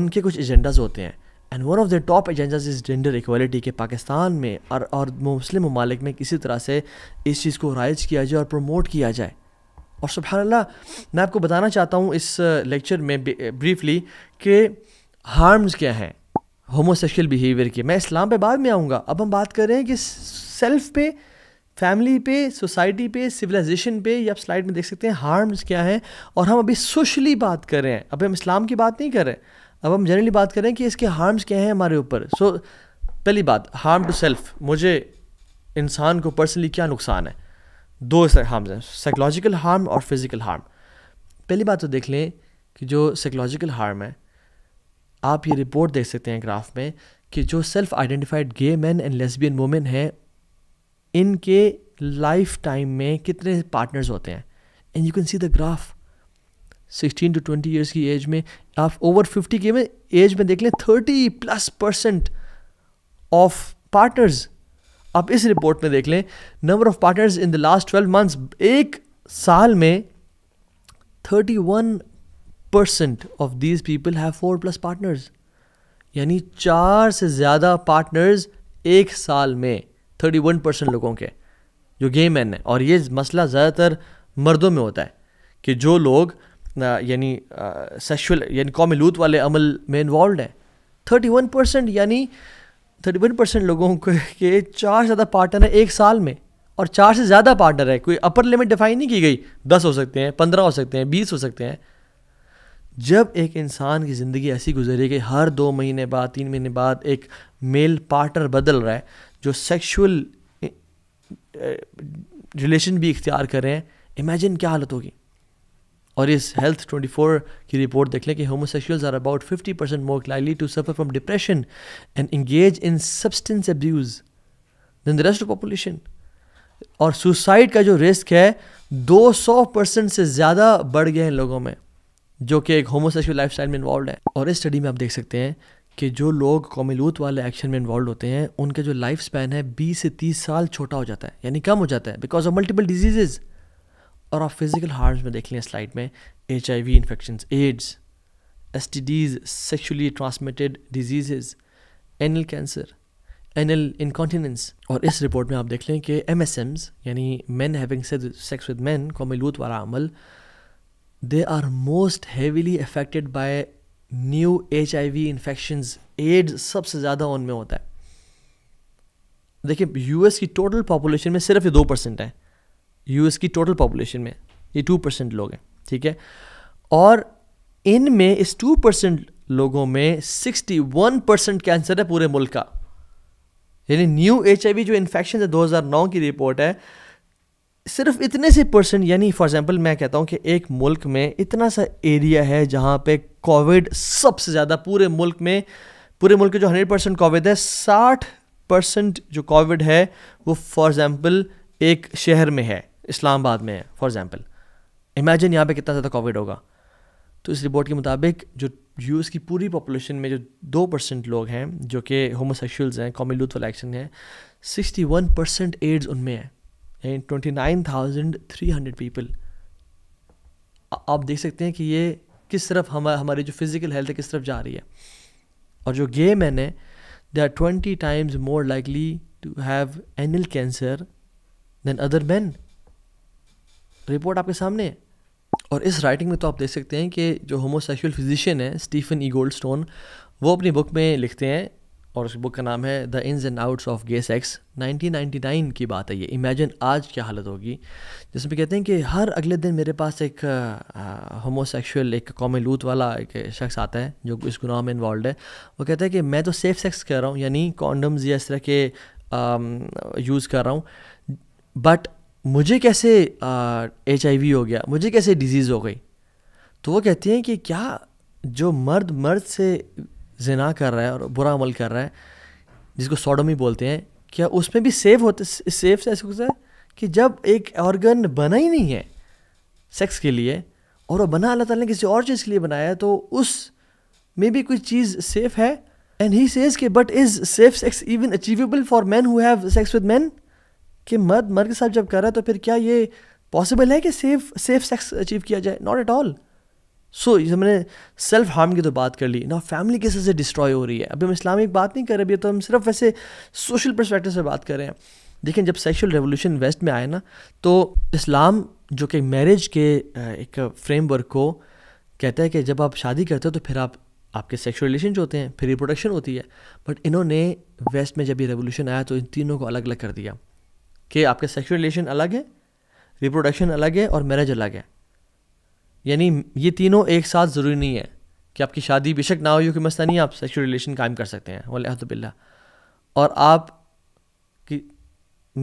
उनके कुछ एजेंडाज होते हैं and one of the top agendas is gender equality के पाकिस्तान में और और मुस्लिम ममालिक में किसी तरह से इस चीज़ को राइज किया जाए और प्रमोट किया जाए और सुबहानल्ला मैं आपको बताना चाहता हूँ इस लेक्चर में ब्रीफली कि हार्म्स क्या हैं होमोसेक्शल बिहेवियर के मैं इस्लाम पे बाद में आऊँगा अब हम बात कर रहे हैं कि सेल्फ पे फैमिली पे सोसाइटी पे सिविलाइजेशन पे ये आप स्लाइड में देख सकते हैं हार्म्स क्या हैं और हम अभी सोशली बात कर रहे हैं अभी हम इस्लाम की बात नहीं कर रहे अब हम जनरली बात कर रहे हैं कि इसके हार्म्स क्या हैं हमारे ऊपर सो so, पहली बात हार्म टू सेल्फ मुझे इंसान को पर्सनली क्या नुकसान है दो हार्म्स हैं साइकोलॉजिकल हार्म और फिज़िकल हार्म पहली बात तो देख लें कि जो साइकोलॉजिकल हार्म है आप ये रिपोर्ट देख सकते हैं ग्राफ में कि जो self identified gay man and lesbian women हैं इनके लाइफ टाइम में कितने पार्टनर्स होते हैं and you can see the graph sixteen to twenty years की एज में आप ओवर फिफ्टी के में एज में देख लें thirty plus percent of partners आप इस रिपोर्ट में देख लें number of partners in the last twelve months एक साल में thirty one percent of these people have four plus partners यानी चार से ज़्यादा पार्टनर्स एक साल में थर्टी वन परसेंट लोगों के जो गेम मैन है और ये मसला ज़्यादातर मर्दों में होता है कि जो लोग यानी सेक्शुअल यानी कौमी लूत वाले अमल में इन्वॉल्व हैं थर्टी वन परसेंट यानी थर्टी वन परसेंट लोगों के चार से ज़्यादा पार्टनर है एक साल में और चार से ज़्यादा पार्टनर है कोई अपर लिमिट डिफाइन नहीं की गई दस हो सकते हैं पंद्रह हो सकते हैं बीस हो सकते हैं जब एक इंसान की ज़िंदगी ऐसी गुजरी कि हर दो महीने बाद तीन महीने बाद एक मेल पार्टनर बदल रहा है जो सेक्शुअल रिलेशन भी इख्तियार कर रहे हैं इमेजिन क्या हालत होगी और इस हेल्थ 24 की रिपोर्ट देख लें कि homosexuals are about 50 percent more लाइली to suffer from depression and engage in substance abuse than the rest of population और सुसाइड का जो रिस्क है 200 परसेंट से ज़्यादा बढ़ गया है लोगों में जो कि एक होमोसेक्सुअल लाइफस्टाइल में इन्वॉल्व है और इस स्टडी में आप देख सकते हैं कि जो लोग कॉमिलूत वाले एक्शन में इन्वॉल्व होते हैं उनका जो लाइफ स्पैन है 20 से 30 साल छोटा हो जाता है यानी कम हो जाता है बिकॉज ऑफ मल्टीपल डिजीजेज़ और आप फिज़िकल हार्म्स में देख लें स्लाइड में H I V infection AIDS S T Ds sexually transmitted disease anal cancer anal incontinence और इस रिपोर्ट में आप देख लें कि एम एस एम्स यानी man having sex with man कॉमिलूत वाला अमल they are most heavily affected by new H I V infection AIDS सबसे ज़्यादा उनमें होता है देखिए यूएस की टोटल पॉपुलेशन में सिर्फ ये दो परसेंट है यूएस की टोटल पॉपुलेशन में ये टू परसेंट लोग हैं ठीक है और इनमें इस टू परसेंट लोगों में सिक्सटी वन परसेंट कैंसर है पूरे मुल्क का यानी न्यू एच जो इन्फेक्शन है 2009 की रिपोर्ट है सिर्फ इतने से परसेंट यानी फॉर एग्जांपल मैं कहता हूँ कि एक मुल्क में इतना सा एरिया है जहाँ पे कोविड सबसे ज़्यादा पूरे मुल्क में पूरे मुल्क के जो हंड्रेड परसेंट कोविड है साठ परसेंट जो कोविड है वो फॉर एग्ज़ाम्पल एक शहर में है इस्लामाबाद में है फॉर एग्ज़ाम्पल इमेजिन यहाँ पे कितना ज़्यादा कोविड होगा तो इस रिपोर्ट के मुताबिक जो यूएस की पूरी पॉपुलेशन में जो दो परसेंट लोग हैं जो कि होमोसेक्शुअल्स हैं कॉमी लूथ वाला action sixty one percent AIDS उनमें है twenty nine thousand three hundred people आप देख सकते हैं कि ये किस तरफ हम हमारी जो फिज़िकल हेल्थ है किस तरफ जा रही है और जो गे मैन है they are twenty times more likely to have anal cancer than other man report आपके सामने है और इस राइटिंग में तो आप देख सकते हैं कि जो होमोसेक्सुअल फिजिशियन है स्टीफन ई गोल्ड स्टोन वो अपनी बुक में लिखते हैं और उस बुक का नाम है the ins and outs of gay sex 1999 की बात है ये इमेजिन आज क्या हालत होगी जिसमें कहते हैं कि हर अगले दिन मेरे पास एक होमोसेक्सुअल एक कॉमलूत वाला एक शख्स आता है जो इस गुनाह में इन्वॉल्व है वो कहता है कि मैं तो सेफ सेक्स कर रहा हूँ यानी कॉन्डम्स या इस तरह के यूज़ कर रहा हूँ बट मुझे कैसे एच uh, हो गया मुझे कैसे डिजीज़ हो गई तो वो कहती हैं कि क्या जो मर्द मर्द से जना कर रहा है और बुरा अमल कर रहा है जिसको सोडोमी बोलते हैं क्या उसमें भी सेफ होते सेफ से ऐसे है कि जब एक ऑर्गन बना ही नहीं है सेक्स के लिए और वो बना अल्लाह ताला ने किसी और चीज़ के लिए बनाया है तो उस में भी कोई चीज़ सेफ है एंड ही सेज के but is safe sex even achievable for man who have sex with man कि मर्द मर्द के साथ जब कर रहा है तो फिर क्या ये पॉसिबल है कि सेफ सेफ सेक्स अचीव किया जाए not at all so so, मैंने सेल्फ हार्म की तो बात कर ली ना फैमिली कैसे से डिस्ट्रॉय हो रही है अभी हम इस्लामिक बात नहीं कर रहे अभी तो हम सिर्फ वैसे सोशल परस्पेक्टिव से बात कर रहे हैं देखें जब सेक्शुअल रेवोल्यूशन वेस्ट में आया ना तो इस्लाम जो कि मैरिज के एक फ्रेमवर्क को कहता है कि जब आप शादी करते हो तो फिर आप आपके सेक्शुअल रिलेशन जो होते हैं फिर रिप्रोडक्शन होती है बट इन्होंने वेस्ट में जब ये रेवोल्यूशन आया तो इन तीनों को अलग अलग कर दिया कि आपके सेक्सुअल रिलेशन अलग है रिप्रोडक्शन अलग है और मैरिज अलग है यानी ये तीनों एक साथ ज़रूरी नहीं है कि आपकी शादी बेशक ना हो कि मसला नहीं आप सेक्सुअल रिलेशन कायम कर सकते हैं वल्हदबिल्ला और आप कि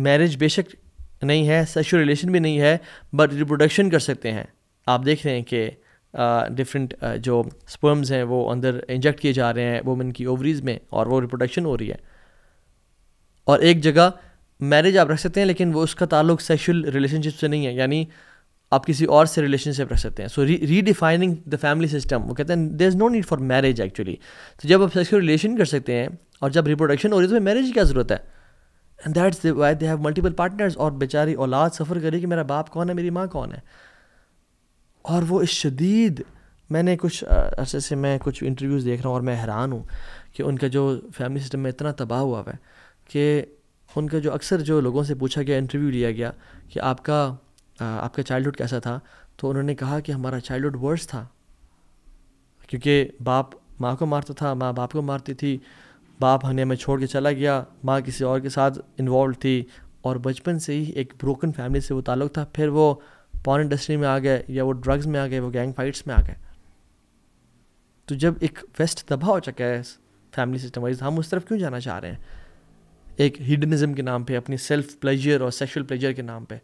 मैरिज बेशक नहीं है सेक्सुअल रिलेशन भी नहीं है बट रिप्रोडक्शन कर सकते हैं आप देख रहे हैं कि डिफरेंट uh, uh, जो स्पर्म्स हैं वो अंदर इंजेक्ट किए जा रहे हैं वुमेन की ओवरीज में और वो रिप्रोडक्शन हो रही है और एक जगह मैरिज आप रख सकते हैं लेकिन वो उसका ताल्लुक सेक्शुअल रिलेशनशिप से नहीं है यानी आप किसी और से रिलेशनशिप रख सकते हैं so redefining the family system वो कहते हैं there is no need for marriage actually तो जब आप सेक्शुअल रिलेशन कर सकते हैं और जब रिप्रोडक्शन हो रही है तो मैरिज की क्या ज़रूरत है and that's why they have multiple partners और बेचारी औलाद सफ़र करी कि मेरा बाप कौन है मेरी माँ कौन है और वो इस शदीद मैंने कुछ अरसे से मैं कुछ इंटरव्यूज़ देख रहा हूँ और मैं हैरान हूँ कि उनका जो फैमिली सिस्टम में इतना तबाह हुआ है कि उनका जो अक्सर जो लोगों से पूछा गया इंटरव्यू लिया गया कि आपका आपका चाइल्डहुड कैसा था तो उन्होंने कहा कि हमारा चाइल्डहुड वर्स था क्योंकि बाप माँ को मारता था माँ बाप को मारती थी बाप हने हमें छोड़ के चला गया माँ किसी और के साथ इन्वॉल्व थी और बचपन से ही एक ब्रोकन फैमिली से वो ताल्लुक था फिर वो पॉन इंडस्ट्री में आ गए या वो ड्रग्स में आ गए वो गैंग फाइट्स में आ गए तो जब एक वेस्ट दबा हो चुका है फैमिली सिस्टम वाइज हम उस तरफ क्यों जाना चाह रहे हैं एक हिडनिज़म के नाम पे अपनी सेल्फ प्लेजर और सेक्सुअल प्लेजर के नाम पे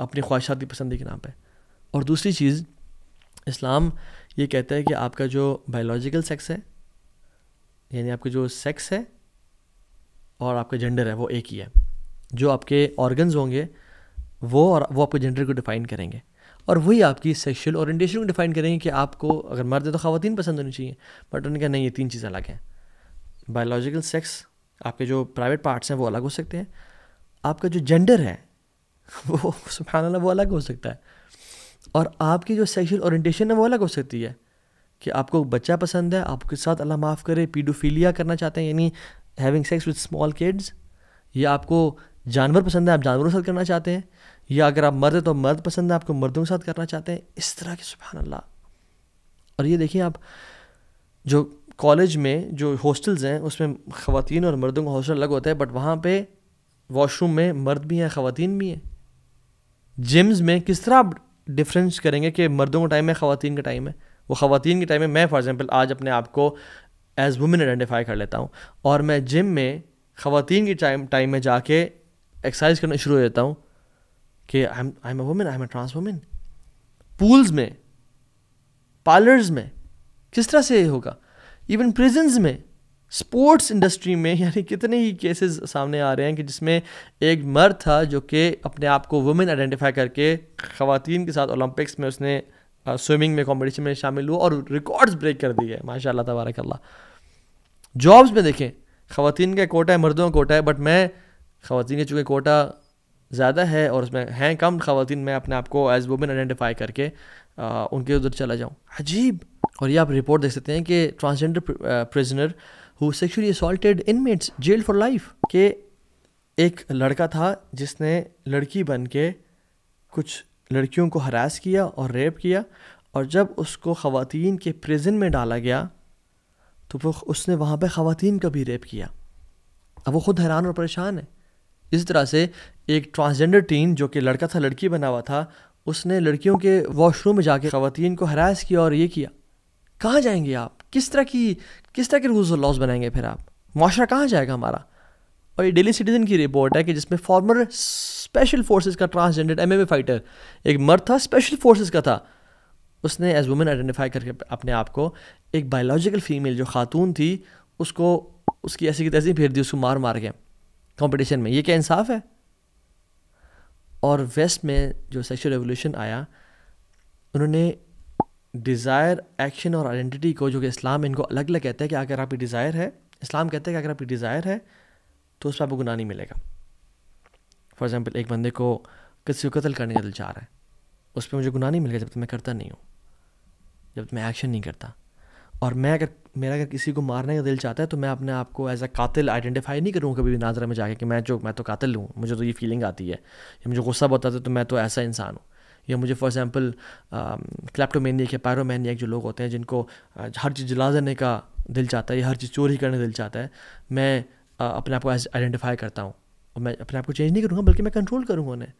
अपनी ख्वाहिशात की पसंदी के नाम पे और दूसरी चीज़ इस्लाम ये कहता है कि आपका जो बायोलॉजिकल सेक्स है यानी आपका जो सेक्स है और आपका जेंडर है वो एक ही है जो आपके ऑर्गन्स होंगे वो और वो आपके जेंडर को डिफ़ाइन करेंगे और वही आपकी सेक्शुअल ओरिएंटेशन को डिफ़ाइन करेंगे कि आपको अगर मर्द है तो खातन पसंद होनी चाहिए बट उनका नहीं ये तीन चीज़ें अलग हैं बायोलॉजिकल सेक्स आपके जो प्राइवेट पार्ट्स हैं वो अलग हो सकते हैं आपका जो जेंडर है वो सुबहानल्ला वो अलग हो सकता है और आपकी जो सेक्शुअल ओरिएंटेशन है वो अलग हो सकती है कि आपको बच्चा पसंद है आपके साथ अल्लाह माफ़ करे पीडोफीलिया करना चाहते हैं यानी having sex with small kids या आपको जानवर पसंद है आप जानवरों के साथ करना चाहते हैं या अगर आप मर्द हैं तो मर्द पसंद है आपको मर्दों के साथ करना चाहते हैं इस तरह के सुबहान अल्लाह और ये देखिए आप जो कॉलेज में जो हॉस्टल्स हैं उसमें ख़वान और मर्दों का हॉस्टल अलग होता है बट वहाँ पे वॉशरूम में मर्द भी हैं ख़वान भी हैं जिम्स में किस तरह आप डिफरेंस करेंगे कि मर्दों का टाइम है ख़वान का टाइम है वो ख़वान के टाइम में मैं फॉर एग्ज़ाम्पल आज अपने आप को एज़ वुमेन आइडेंटिफाई कर लेता हूँ और मैं जिम में ख़वान के टाइम टाइम में जाके एक्सरसाइज करना शुरू हो जाता हूँ कि I am I am a women I am a trans women pools में पार्लर्स में किस तरह से होगा इवन प्रिजन्स में स्पोर्ट्स इंडस्ट्री में [LAUGHS] यानी कितने ही केसेस सामने आ रहे हैं कि जिसमें एक मर्द था जो कि अपने आप को वुमेन आइडेंटिफाई करके ख़वान के साथ ओलंपिक्स में उसने स्विमिंग में कॉम्पिटिशन में शामिल हुआ और रिकॉर्ड्स ब्रेक कर दिए माशा तबारक जॉब्स में देखें ख़वान का कोटा है मर्दों का कोटा है बट मैं ख़वान का चूँकि कोटा ज़्यादा है और उसमें हैं कम खातन मैं अपने आप को एज़ वुमेन आइडेंटिफाई करके आ, उनके उधर चला जाऊँ अजीब और ये आप रिपोर्ट देख सकते हैं कि transgender prisoner who sexually assaulted inmates jail for life के एक लड़का था जिसने लड़की बन के कुछ लड़कियों को हरास किया और रेप किया और जब उसको ख़वान के प्रिजन में डाला गया तो वो उसने वहाँ पे ख़वान का भी रेप किया अब वो ख़ुद हैरान और परेशान है इस तरह से एक ट्रांसजेंडर टीन जो कि लड़का था लड़की बना हुआ था उसने लड़कियों के वॉशरूम में जाके खातन को हरास किया और ये किया कहाँ जाएंगे आप किस तरह की किस तरह के रूल्स और लॉज बनाएंगे फिर आप माशरा कहाँ जाएगा हमारा और ये डेली सिटीजन की रिपोर्ट है कि जिसमें फॉर्मर स्पेशल फोर्सेज का ट्रांसजेंडर एमएमए फाइटर एक मर्द था स्पेशल फोर्सेज का था उसने एज वुमेन आइडेंटिफाई करके अपने आप को एक बायोलॉजिकल फीमेल जो खातून थी उसको उसकी ऐसी की तैसी फेर दी उसको मार मार के कंपटीशन में ये क्या इंसाफ है और वेस्ट में जो सेक्शुअल रेवोल्यूशन आया उन्होंने डिज़ायर एक्शन और आइडेंटिटी को जो कि इस्लाम इनको अलग अलग कहता है कि अगर आपकी डिज़ायर है इस्लाम कहता है कि अगर आपकी डिज़ायर है तो उस पर आपको गुनाह नहीं मिलेगा फॉर एग्ज़ाम्पल एक बंदे को किसी को कत्ल करने का दिल चाह रहा है उस पर मुझे गुनाह नहीं मिलेगा जब तक मैं करता नहीं हूँ जब तक मैं एक्शन नहीं करता और मैं अगर मेरा अगर किसी को मारने का दिल चाहता है तो मैं अपने आप को एज अ कातिल आइडेंटिफाई नहीं करूँगा कभी भी नाजरा में जाके कि मैं जो मैं तो कातिल हूँ मुझे तो ये फीलिंग आती है या मुझे गुस्सा बताता है तो मैं तो ऐसा इंसान हूँ या मुझे फॉर एग्जाम्पल क्लैप्टोमैनिक या पैरोमैनिक जो लोग होते हैं जिनको uh, हर चीज़ जला देने का दिल चाहता है या हर चीज़ चोरी करने का दिल चाहता है मैं uh, अपने आप को एज आइडेंटिफाई करता हूँ और मैं अपने आप को चेंज नहीं करूँगा बल्कि मैं कंट्रोल करूँगा उन्हें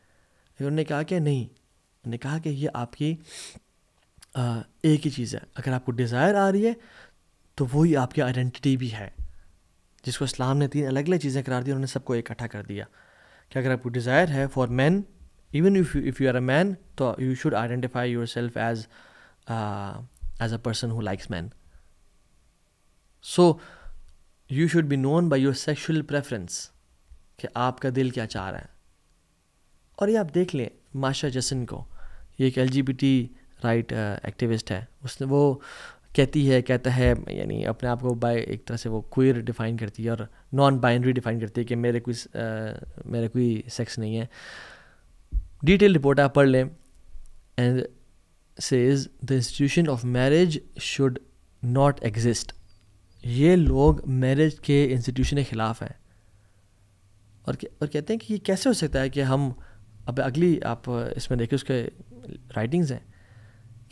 उन्होंने कहा कि नहीं उन्होंने कहा कि ये आपकी एक ही चीज़ है अगर आपको डिज़ायर आ रही है तो वही आपकी आइडेंटिटी भी है जिसको इस्लाम ने तीन अलग अलग चीज़ें करार दी उन्होंने सबको इकट्ठा कर दिया कि अगर आपको डिज़ायर है for man even if if you are a man तो you should identify yourself as as a person who likes man so you should be known by your sexual preference कि आपका दिल क्या चाह रहा है और ये आप देख लें माशा जसिन को ये एक L G B T right activist uh, है उसने वो कहती है कहता है यानी अपने आप को बाय एक तरह से वो क्वियर डिफाइन करती है और नॉन बाइनरी डिफाइन करती है कि मेरे कोई uh, मेरे कोई सेक्स नहीं है डिटेल रिपोर्ट आप पढ़ लें एंड से is the institution of marriage should not exist ये लोग मैरिज के इंस्टीट्यूशन के ख़िलाफ़ हैं और और कहते हैं कि ये कैसे हो सकता है कि हम अब अगली आप इसमें देखिए उसके राइटिंग्स हैं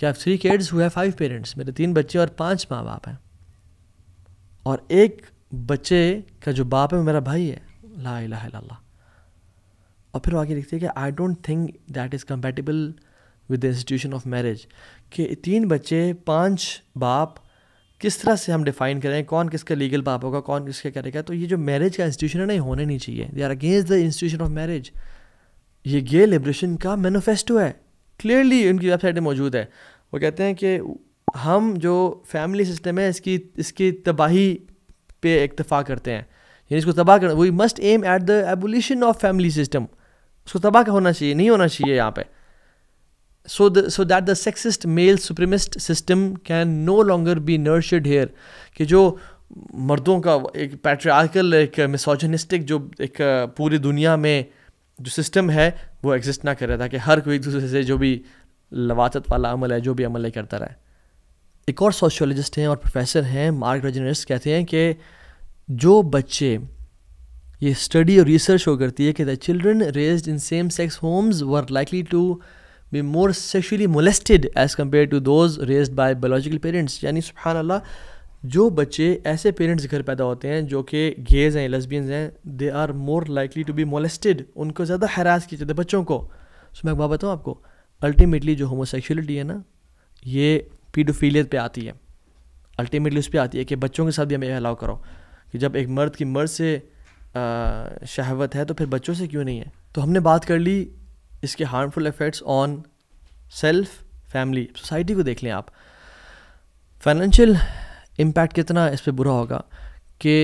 कि आप थ्री किड्स हुए फाइव पेरेंट्स मेरे तीन बच्चे और पांच माँ बाप हैं और एक बच्चे का जो बाप है वो मेरा भाई है ला इला ला और फिर वो आगे लिखते हैं कि I don't think that is compatible with the institution of marriage कि तीन बच्चे पांच बाप किस तरह से हम डिफाइन करें कौन किसका लीगल बाप होगा कौन किसके करेगा तो ये जो मैरिज का इंस्टीट्यूशन है ना ये होने नहीं चाहिए they are against the institution of marriage ये गे लिब्रेशन का मैनोफेस्टो है क्लियरली उनकी वेबसाइट में मौजूद है वो कहते हैं कि हम जो फैमिली सिस्टम है इसकी इसकी तबाही पे इतफा करते हैं यानी इसको तबाह करना we must aim at the abolition of family system उसको तबाह होना चाहिए नहीं होना चाहिए यहाँ पे so the so that the sexist male supremacist system can no longer be nurtured here कि जो मर्दों का एक पैट्रियाकल एक मिसोजनिस्टिक जो एक पूरी दुनिया में जो सिस्टम है वो एग्जिस्ट ना था ताकि हर कोई एक दूसरे से जो भी लवाचत वाला अमल है जो भी अमल है करता रहे एक और सोशोलॉजिस्ट हैं और प्रोफेसर हैं मार्क रजनरिस्ट कहते हैं कि जो बच्चे ये स्टडी और रिसर्च शो करती है कि the children raised in same sex homes were likely to be more sexually molested as compare to those raise by biological parents यानी सुबहान अल्लाह जो बच्चे ऐसे पेरेंट्स घर पैदा होते हैं जो कि गेज हैं लस्बियंस हैं they are more likely to be molested उनको ज़्यादा हरास किया जाता है बच्चों को सो मैं एक बात बताऊँ आपको अल्टीमेटली जो होमोसेक्सुअलिटी है ना ये पीडोफीलियत पे आती है अल्टीमेटली उस पर आती है कि बच्चों के साथ भी हमें अलाउ करो कि जब एक मर्द की मर्द से शहावत है तो फिर बच्चों से क्यों नहीं है तो हमने बात कर ली इसके harmful effects on self family society को देख लें आप फाइनेंशियल इम्पैक्ट कितना इस पर बुरा होगा कि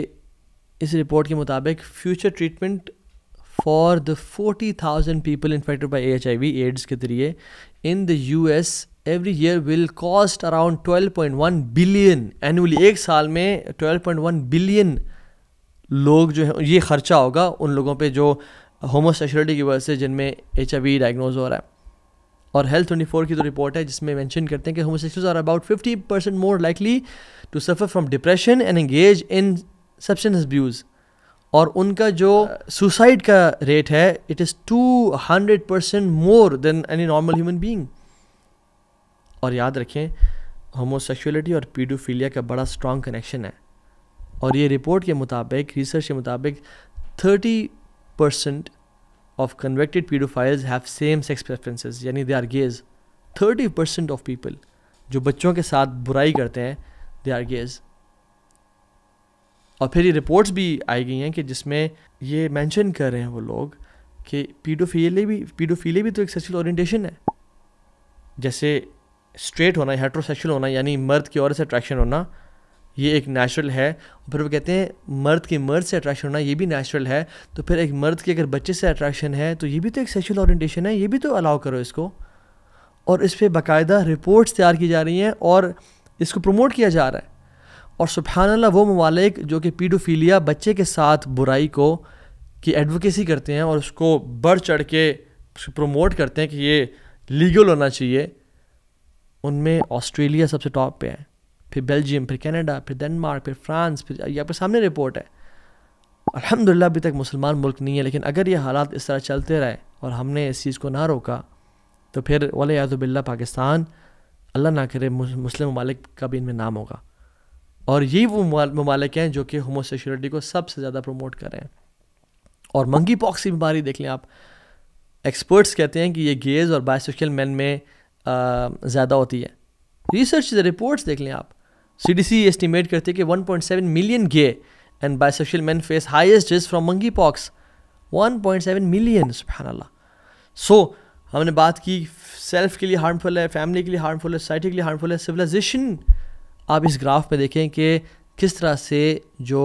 इस रिपोर्ट के मुताबिक future treatment for the forty thousand people infected by H I V AIDS के जरिए in the U S every year will cost around twelve point one billion annually एक साल में ट्वेल्व पॉइंट वन बिलियन लोग जो है ये खर्चा होगा उन लोगों पर जो होमोसेशुअलिटी की वजह से जिनमें एच आई वी डायग्नोज हो रहा है और हेल्थ ट्वेंटी फोर की तो रिपोर्ट है जिसमें मैंशन करते हैं कि homosexuals are about fifty percent more likely to suffer from depression and engage in substance abuse और उनका जो सुसाइड का रेट है it is two hundred percent more than any normal human being और याद रखें होमोसेक्सुअलिटी और पीडोफीलिया का बड़ा स्ट्रॉन्ग कनेक्शन है और ये रिपोर्ट के मुताबिक रिसर्च के मुताबिक thirty percent of convicted pedophiles have same sex preferences यानी they are gays 30% of people जो बच्चों के साथ बुराई करते हैं they are gays और फिर ये रिपोर्ट्स भी आई गई हैं कि जिसमें ये मेंशन कर रहे हैं वो लोग कि पीडोफीले भी पीडोफीले भी तो एक सेक्सुअल ओरिएंटेशन है जैसे स्ट्रेट होना हेट्रोसेक्सुअल होना यानी मर्द की और से अट्रैक्शन होना ये एक नेचुरल है और फिर वो कहते हैं मर्द के मर्द से अट्रैक्शन होना ये भी नेचुरल है तो फिर एक मर्द के अगर बच्चे से अट्रैक्शन है तो ये भी तो एक सेक्शुअल ऑरेंटेशन है ये भी तो अलाउ करो इसको और इस पर बाकायदा रिपोर्ट्स तैयार की जा रही हैं और इसको प्रमोट किया जा रहा है और सुबहानल्ला वो ममालिक जो कि पीडोफीलिया बच्चे के साथ बुराई को की एडवोकेसी करते हैं और उसको बढ़ चढ़ के प्रमोट करते हैं कि ये लीगल होना चाहिए उनमें ऑस्ट्रेलिया सबसे टॉप पे है फिर बेल्जियम फिर कनाडा फिर डेनमार्क फिर फ्रांस फिर यहाँ पर सामने रिपोर्ट है अलहमदिल्ला अभी तक मुसलमान मुल्क नहीं है लेकिन अगर ये हालात इस तरह चलते रहे और हमने इस चीज़ को ना रोका तो फिर वाल यादबिल्ला पाकिस्तान अल्लाह ना करे मुस्लिम ममालिक का भी इनमें नाम होगा और यही वो ममालिक हैं जो कि होमोसेक्शुअलिटी को सबसे ज़्यादा प्रमोट कर रहे हैं और मंकी पॉक्स की बीमारी देख लें आप एक्सपर्ट्स कहते हैं कि ये गेज और बायोसोशल मैन में ज़्यादा होती है रिसर्च रिपोर्ट्स देख लें आप सी एस्टिमेट करते कि 1.7 million gay man face men face highest risk pox one 1.7 million subhanallah so हमने बात की सेल्फ के लिए हार्मफुल है फैमिली के लिए हार्मफुल है सोसाइटी के लिए हार्मफुल है सिविलाइजेशन आप इस ग्राफ में देखें कि किस तरह से जो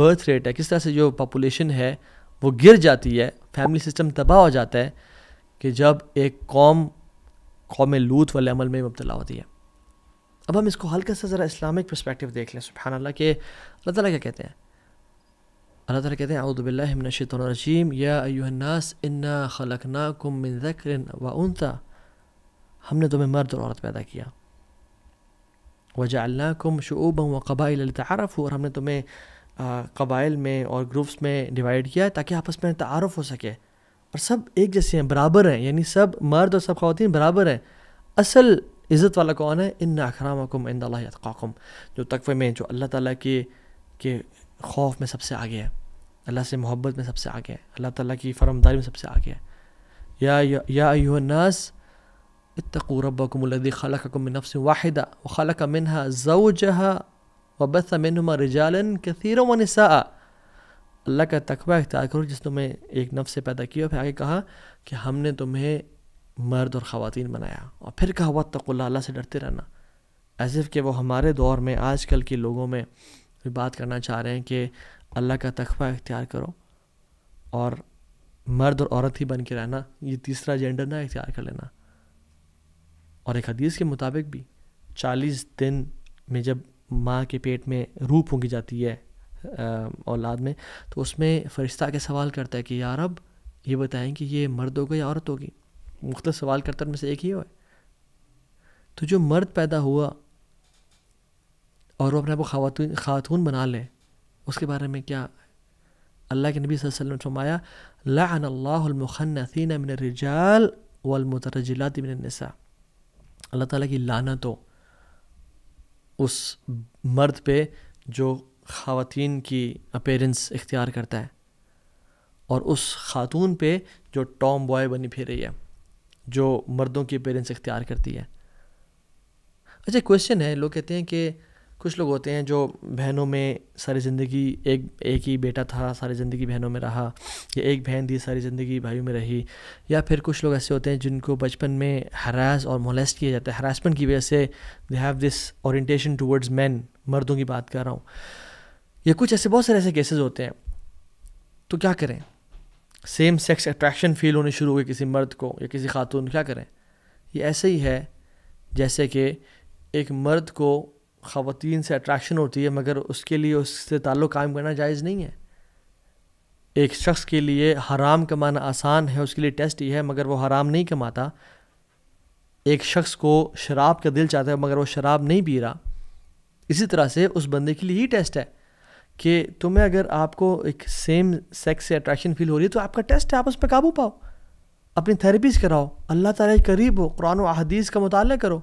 बर्थ रेट है किस तरह से जो पॉपुलेशन है वो गिर जाती है फैमिली सिस्टम तबाह हो जाता है कि जब एक कौम कौम लूत वाले अमल में मुबतला होती है अब हम इसको हल्का सा ज़रा इस्लामिक परस्पेक्टिव देख लें सुबहान अल्लाह के अल्लाह ताली क्या कहते हैं अल्लाह ताला कहते हैं अउदबिल्लाशतरजीम या अयुन्नास इन्ना ना कुम मिन ज़क्रिन व उनता हमने तुम्हें मर्द और औरत पैदा किया वजाल्ला कुम शूब व कबाइल तारफ़ और हमने तुम्हें कबाइल में और ग्रुप्स में डिवाइड किया ताकि आपस में तारफ़ हो सके और सब एक जैसे हैं बराबर हैं यानी सब मर्द और सब खातन बराबर हैं असल इज़्ज़त वाला कौन है इन अखरामकुम इन यतकाकुम जो तकफ़े में जो अल्लाह ताला के के खौफ में सबसे आगे है अल्लाह से मोहब्बत में सबसे आगे है अल्लाह ताला की फरमदारी में सबसे आगे है या या नास इतकूरबी खल खलकम नफ्स वाहिदा व खलक मिनहा जहा वबस मिनमा रिजालन व वनसा अल्लाह का तकबा इख्तियार करो जिसने तुम्हें एक नफ से पैदा किया फिर आगे कहा कि हमने तुम्हें मर्द और ख़वान बनाया और फिर कहा वत्तकुल्ला अल्लाह से डरते रहना ऐसे कि वो हमारे दौर में आजकल के लोगों में भी बात करना चाह रहे हैं कि अल्लाह का तखबा इख्तियार करो और मर्द और औरत ही बन के रहना ये तीसरा जेंडर ना इख्तियार कर लेना और एक हदीस के मुताबिक भी चालीस दिन में जब माँ के पेट में रूह फूकी जाती है औलाद में तो उसमें फरिश्ता के सवाल करता है कि यार अब ये बताएं कि ये मर्द होगा या औरत होगी मुख्त सवाल करता में से एक ही हो तो जो मर्द पैदा हुआ और वो अपने आप को खातून खातून बना लें उसके बारे में क्या अल्लाह के नबी वसल्लम ने फरमाया लानल्लामखनसिन मिन रिजाल वलमतरजिलात मिन नसा अल्लाह ताला की लाना तो उस मर्द पे जो खातन की अपेरेंस इख्तियार करता है और उस खातून पे जो टॉम बॉय बनी फिर रही है जो मर्दों की अपेरेंस इख्तियार करती है अच्छा क्वेश्चन है लोग कहते हैं कि कुछ लोग होते हैं जो बहनों में सारी ज़िंदगी एक एक ही बेटा था सारी ज़िंदगी बहनों में रहा या एक बहन थी सारी ज़िंदगी भाइयों में रही या फिर कुछ लोग ऐसे होते हैं जिनको बचपन में हरास और मोलेस्ट किया जाता है हरासमेंट की वजह से they have this orientation towards man मर्दों की बात कर रहा हूँ या कुछ ऐसे बहुत सारे ऐसे केसेस होते हैं तो क्या करें सेम सेक्स अट्रैक्शन फील होनी शुरू हुई किसी मर्द को या किसी खातून क्या करें ये ऐसे ही है जैसे कि एक मर्द को ख़वान से अट्रैक्शन होती है मगर उसके लिए उससे ताल्लुक़ कायम करना जायज़ नहीं है एक शख्स के लिए हराम कमाना आसान है उसके लिए टेस्ट ही है मगर वो हराम नहीं कमाता एक शख्स को शराब का दिल चाहता है मगर वो शराब नहीं पी रहा इसी तरह से उस बंदे के लिए ही टेस्ट है कि तुम्हें अगर आपको एक सेम सेक्स से अट्रैक्शन फील हो रही है तो आपका टेस्ट है आप उस पर काबू पाओ अपनी थेरेपीज कराओ अल्लाह ताला के करीब हो कुरान अहदीस का मुताल करो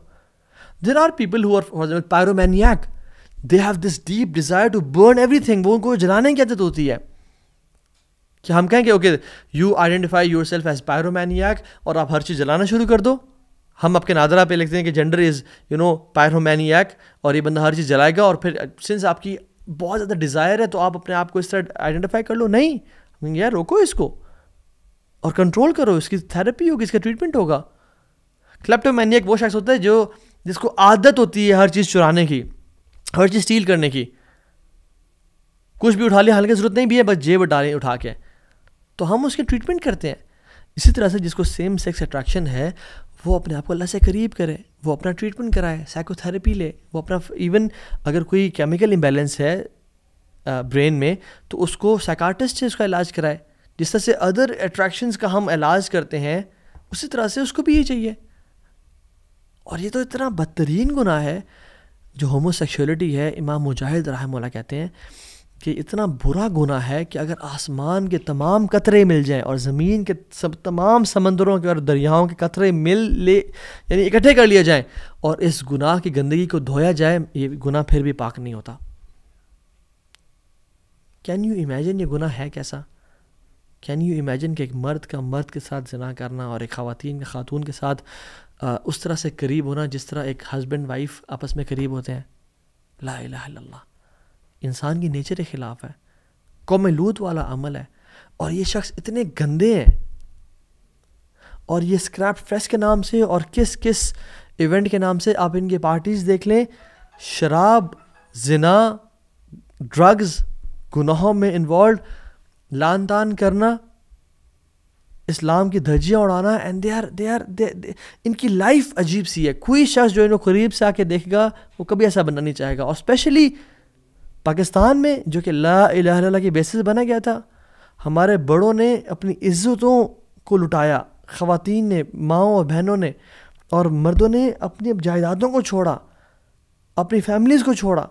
there are people who are pyromaniac they have this deep desire to burn everything वो उनको जलाने की आदत होती है कि हम कहेंगे okay you identify yourself as pyromaniac और आप हर चीज़ जलाना शुरू कर दो हम आपके नादरा पे लिखते हैं कि gender is you know pyromaniac और ये बंदा हर चीज़ जलाएगा और फिर सिंस आपकी बहुत ज़्यादा डिज़ायर है तो आप अपने आप को इस तरह आइडेंटिफाई कर लो नहीं यार रोको इसको और कंट्रोल करो इसकी थेरेपी होगी इसका ट्रीटमेंट होगा एक वो शख्स होता है जो जिसको आदत होती है हर चीज़ चुराने की हर चीज़ स्टील करने की कुछ भी उठा लिया हल्के ज़रूरत नहीं भी है बस जेब डालें उठा के तो हम उसके ट्रीटमेंट करते हैं इसी तरह से जिसको सेम सेक्स अट्रैक्शन है वो अपने आप को अल्लाह से करीब करे वो अपना ट्रीटमेंट कराए साइकोथेरेपी ले वो अपना इवन अगर कोई केमिकल इम्बेलेंस है ब्रेन में तो उसको साइकाटिस्ट से उसका इलाज कराए जिस तरह से अदर अट्रैक्शंस का हम इलाज करते हैं उसी तरह से उसको भी ये चाहिए और ये तो इतना बदतरीन गुनाह है जो होमोसेक्सुअलिटी है इमाम मुजाहिद रहमल्ला कहते हैं कि इतना बुरा गुना है कि अगर आसमान के तमाम कतरे मिल जाएं और ज़मीन के सब तमाम समंदरों के और दरियाओं के कतरे मिल ले यानी इकट्ठे कर लिए जाएं और इस गुनाह की गंदगी को धोया जाए ये गुनाह फिर भी पाक नहीं होता कैन यू इमेजिन ये गुनाह है कैसा कैन यू इमेजिन कि एक मर्द का मर्द के साथ जना करना और एक खातन का ख़ातून के साथ आ, उस तरह से करीब होना जिस तरह एक हस्बैंड वाइफ आपस में करीब होते हैं ला इंसान की नेचर के ख़िलाफ़ है कौम लूत वाला अमल है और ये शख्स इतने गंदे हैं और ये स्क्रैप फेस्ट के नाम से और किस किस इवेंट के नाम से आप इनके पार्टीज़ देख लें शराब जना ड्रग्स गुनाहों में इन्वॉल्व लान तान करना इस्लाम की धज्जियाँ उड़ाना and they are they are they इनकी लाइफ अजीब सी है कोई शख्स जो इनको करीब से आके देखेगा वो कभी ऐसा बनना नहीं चाहेगा और स्पेशली पाकिस्तान में जो कि ला इला के बेसिस बना गया था हमारे बड़ों ने अपनी इज़्ज़तों को लुटाया खातन ने माओ और बहनों ने और मर्दों ने अपनी जायदादों को छोड़ा अपनी फैमिलीज़ को छोड़ा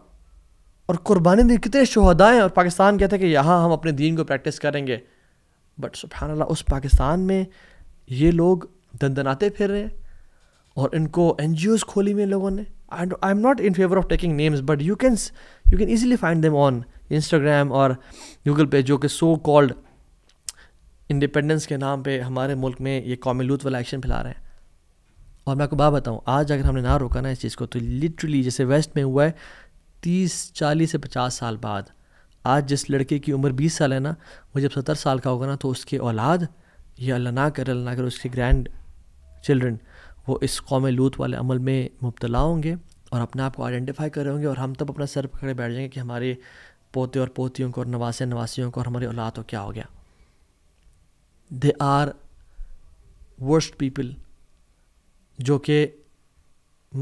और कुर्बानी दी कितने शहदाएँ और पाकिस्तान कहते हैं कि यहाँ हम अपने दीन को प्रैक्टिस करेंगे बट सुबहान उस पाकिस्तान में ये लोग दंदनाते फिर रहे हैं और इनको एन खोली में लोगों ने I am not in favor of taking names, but you can you can easily find them on Instagram और Google पे जो कि सो कॉल्ड इंडिपेंडेंस के नाम पे हमारे मुल्क में ये कौमी लूथ वाला एक्शन फैला रहे हैं और मैं आपको बात बताऊँ आज अगर हमने ना रोका ना इस चीज़ को तो लिटरली जैसे वेस्ट में हुआ है तीस चालीस से पचास साल बाद आज जिस लड़के की उम्र बीस साल है ना वो जब सत्तर साल का होगा ना तो उसके औलाद ये अल्लाह ना करे अल्लाह ना करे उसके ग्रैंड चिल्ड्रन वो इस कौम लूत वाले अमल में मुबतला होंगे और अपने आप को आइडेंटिफाई कर रहे होंगे और हम तब अपना सर पकड़े बैठ जाएंगे कि हमारे पोते और पोतियों को और नवासे नवासियों को और हमारी औलादों को क्या हो गया दे आर वर्स्ट पीपल जो कि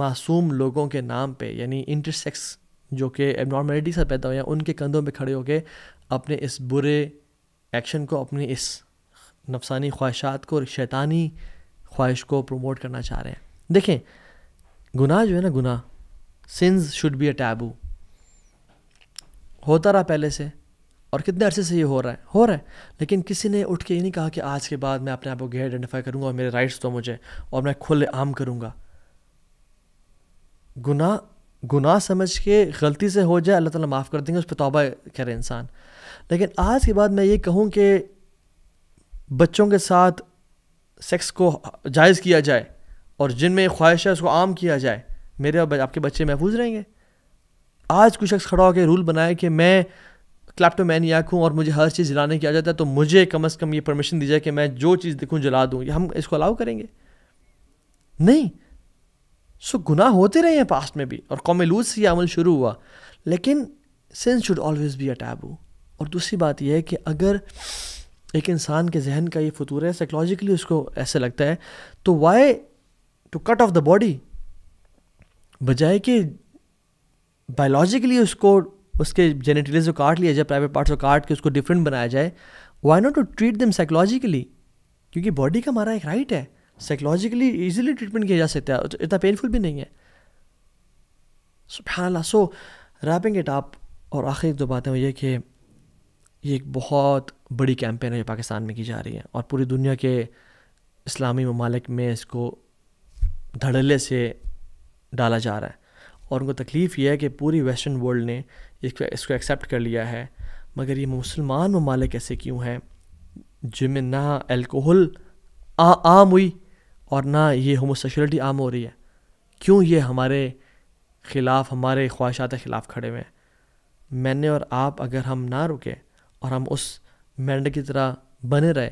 मासूम लोगों के नाम पे यानी इंटरसेक्स जो कि एबनॉर्मेलिटी से पैदा हुए हैं उनके कंधों पे खड़े होकर अपने इस बुरे एक्शन को अपनी इस नफसानी ख्वाहिशात को और शैतानी ख्वाहिश को प्रमोट करना चाह रहे हैं देखें गुनाह जो है ना गुनाह sins should be a taboo होता रहा पहले से और कितने अरसे से ये हो रहा है हो रहा है लेकिन किसी ने उठ के ये नहीं कहा कि आज के बाद मैं अपने आप को गे आइडेंटिफाई करूँगा और मेरे राइट्स तो मुझे और मैं खुले आम करूँगा गुनाह गुनाह समझ के गलती से हो जाए अल्लाह ताला माफ़ कर देंगे उस पर तौबा करे इंसान लेकिन आज के बाद मैं ये कहूँ कि बच्चों के साथ सेक्स को जायज़ किया जाए और जिनमें ख्वाहिश है उसको आम किया जाए मेरे और आपके बच्चे महफूज रहेंगे आज कोई शख्स खड़ा होकर रूल बनाए कि मैं क्लैप्टोमैनियाक हूँ और मुझे हर चीज़ जलाने की आ जाता है तो मुझे कम अज़ कम ये परमिशन दी जाए कि मैं जो चीज़ देखूँ जला दूँ हम इसको अलाउ करेंगे नहीं सो गुनाह होते रहे हैं पास्ट में भी और लूज से यह अमल शुरू हुआ लेकिन sins should always be a taboo और दूसरी बात यह है कि अगर एक इंसान के जहन का ये फतूर है साइकोलॉजिकली उसको ऐसे लगता है तो why to cut off the body बजाय कि बायोलॉजिकली उसको उसके जेनेटिलिस को काट लिया जाए प्राइवेट पार्ट्स को काट के उसको डिफरेंट बनाया जाए why not to treat them psychologically क्योंकि बॉडी का हमारा एक राइट है साइकोलॉजिकली ईजिली ट्रीटमेंट किया जा सकता है तो इतना पेनफुल भी नहीं है सो रैपिंग इट आप और आखिरी दो बातें ये कि ये एक बहुत बड़ी कैंपेन है जो पाकिस्तान में की जा रही है और पूरी दुनिया के इस्लामी ममालिक में इसको धड़ल्ले से डाला जा रहा है और उनको तकलीफ़ यह है कि पूरी वेस्टर्न वर्ल्ड ने इसको इसको एक्सेप्ट कर लिया है मगर ये मुसलमान ममालिक ऐसे क्यों हैं जिनमें ना अल्कोहल आम हुई और ना ये होमोसेक्सुअलिटी आम हो रही है क्यों ये हमारे ख़िलाफ़ हमारे ख्वाहिशात के ख़िलाफ़ खड़े हुए हैं मैंने और आप अगर हम ना रुके और हम उस मेंढक की तरह बने रहे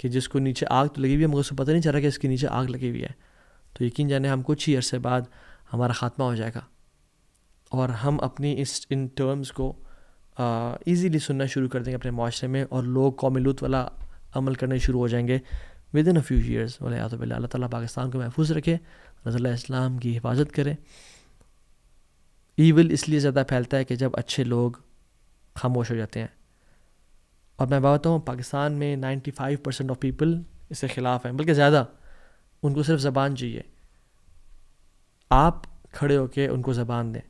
कि जिसको नीचे आग तो लगी हुई है मगर उसको पता नहीं चल रहा कि इसके नीचे आग लगी हुई है तो यकीन जाने हम कुछ ही अरसे बाद हमारा ख़ात्मा हो जाएगा और हम अपनी इस इन टर्म्स को ईज़िली सुनना शुरू कर देंगे अपने माशरे में और लोग कौम लुत वाला अमल करने शुरू हो जाएंगे within a few years वाले अल्लाह ताली पाकिस्तान को महफूज रखे रजा इस्लाम की हिफाजत करें ईविल इसलिए ज़्यादा फैलता है कि जब अच्छे लोग खामोश हो जाते हैं और मैं बताता हूँ पाकिस्तान में ninety five percent of people इसके ख़िलाफ़ हैं बल्कि ज़्यादा उनको सिर्फ ज़बान चाहिए आप खड़े के उनको ज़बान दें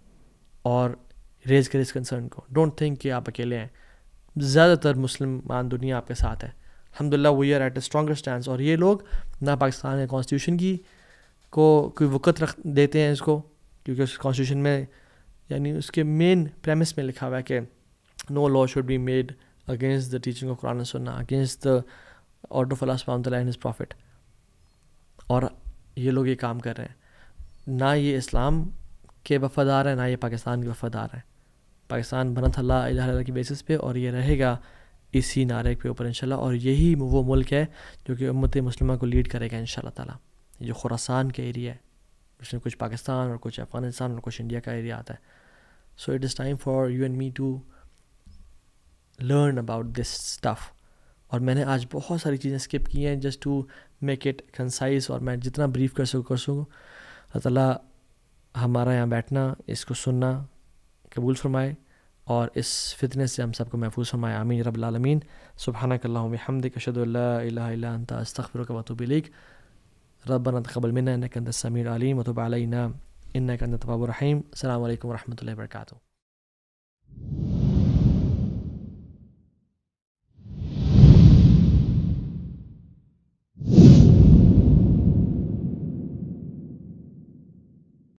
और रेज करें इस कंसर्न को डोंट थिंक कि आप अकेले हैं ज़्यादातर मुसलमान दुनिया आपके साथ है अलहमदिल्ला we are at a stronger stand और ये लोग ना पाकिस्तान के कॉन्स्टिट्यूशन की को कोई वक़्त रख देते हैं इसको क्योंकि उस कॉन्स्टिट्यूशन में यानी उसके मेन प्रेमिस में लिखा हुआ है कि no law should be made against the teaching of Quran and Sunnah, against the order of Allah subhanahu and his prophet. और ये लोग ये काम कर रहे हैं ना ये इस्लाम के वफादार हैं ना ये पाकिस्तान के वफादार हैं पाकिस्तान बना था अल्लाह की बेसिस पे और ये रहेगा इसी नारे के ऊपर इंशाल्लाह और यही वो मुल्क है जो कि उम्मत मुस्लिमा को लीड करेगा इन ताला ये जो खुरासान के एरिया है जिसमें कुछ पाकिस्तान और कुछ अफ़गानिस्तान और कुछ इंडिया का एरिया आता है so it is time for you and me to learn about this stuff और मैंने आज बहुत सारी चीज़ें स्किप की हैं just to make it concise और मैं जितना ब्रीफ कर सकूँ कर सकूँ अल्लाह ताला हमारा यहाँ बैठना इसको सुनना कबूल फरमाए और इस फितने से हम सबको महफूज फरमाए आमीन रबालमीन सुबहानकल्लाम हमद कशदल्लात अस्तफ़रकबलीक रबन तकबल मिना नकंद समीर अलीम वतबालना इन नकंद तबाबरहीम अल्लाम वरहमल वर्का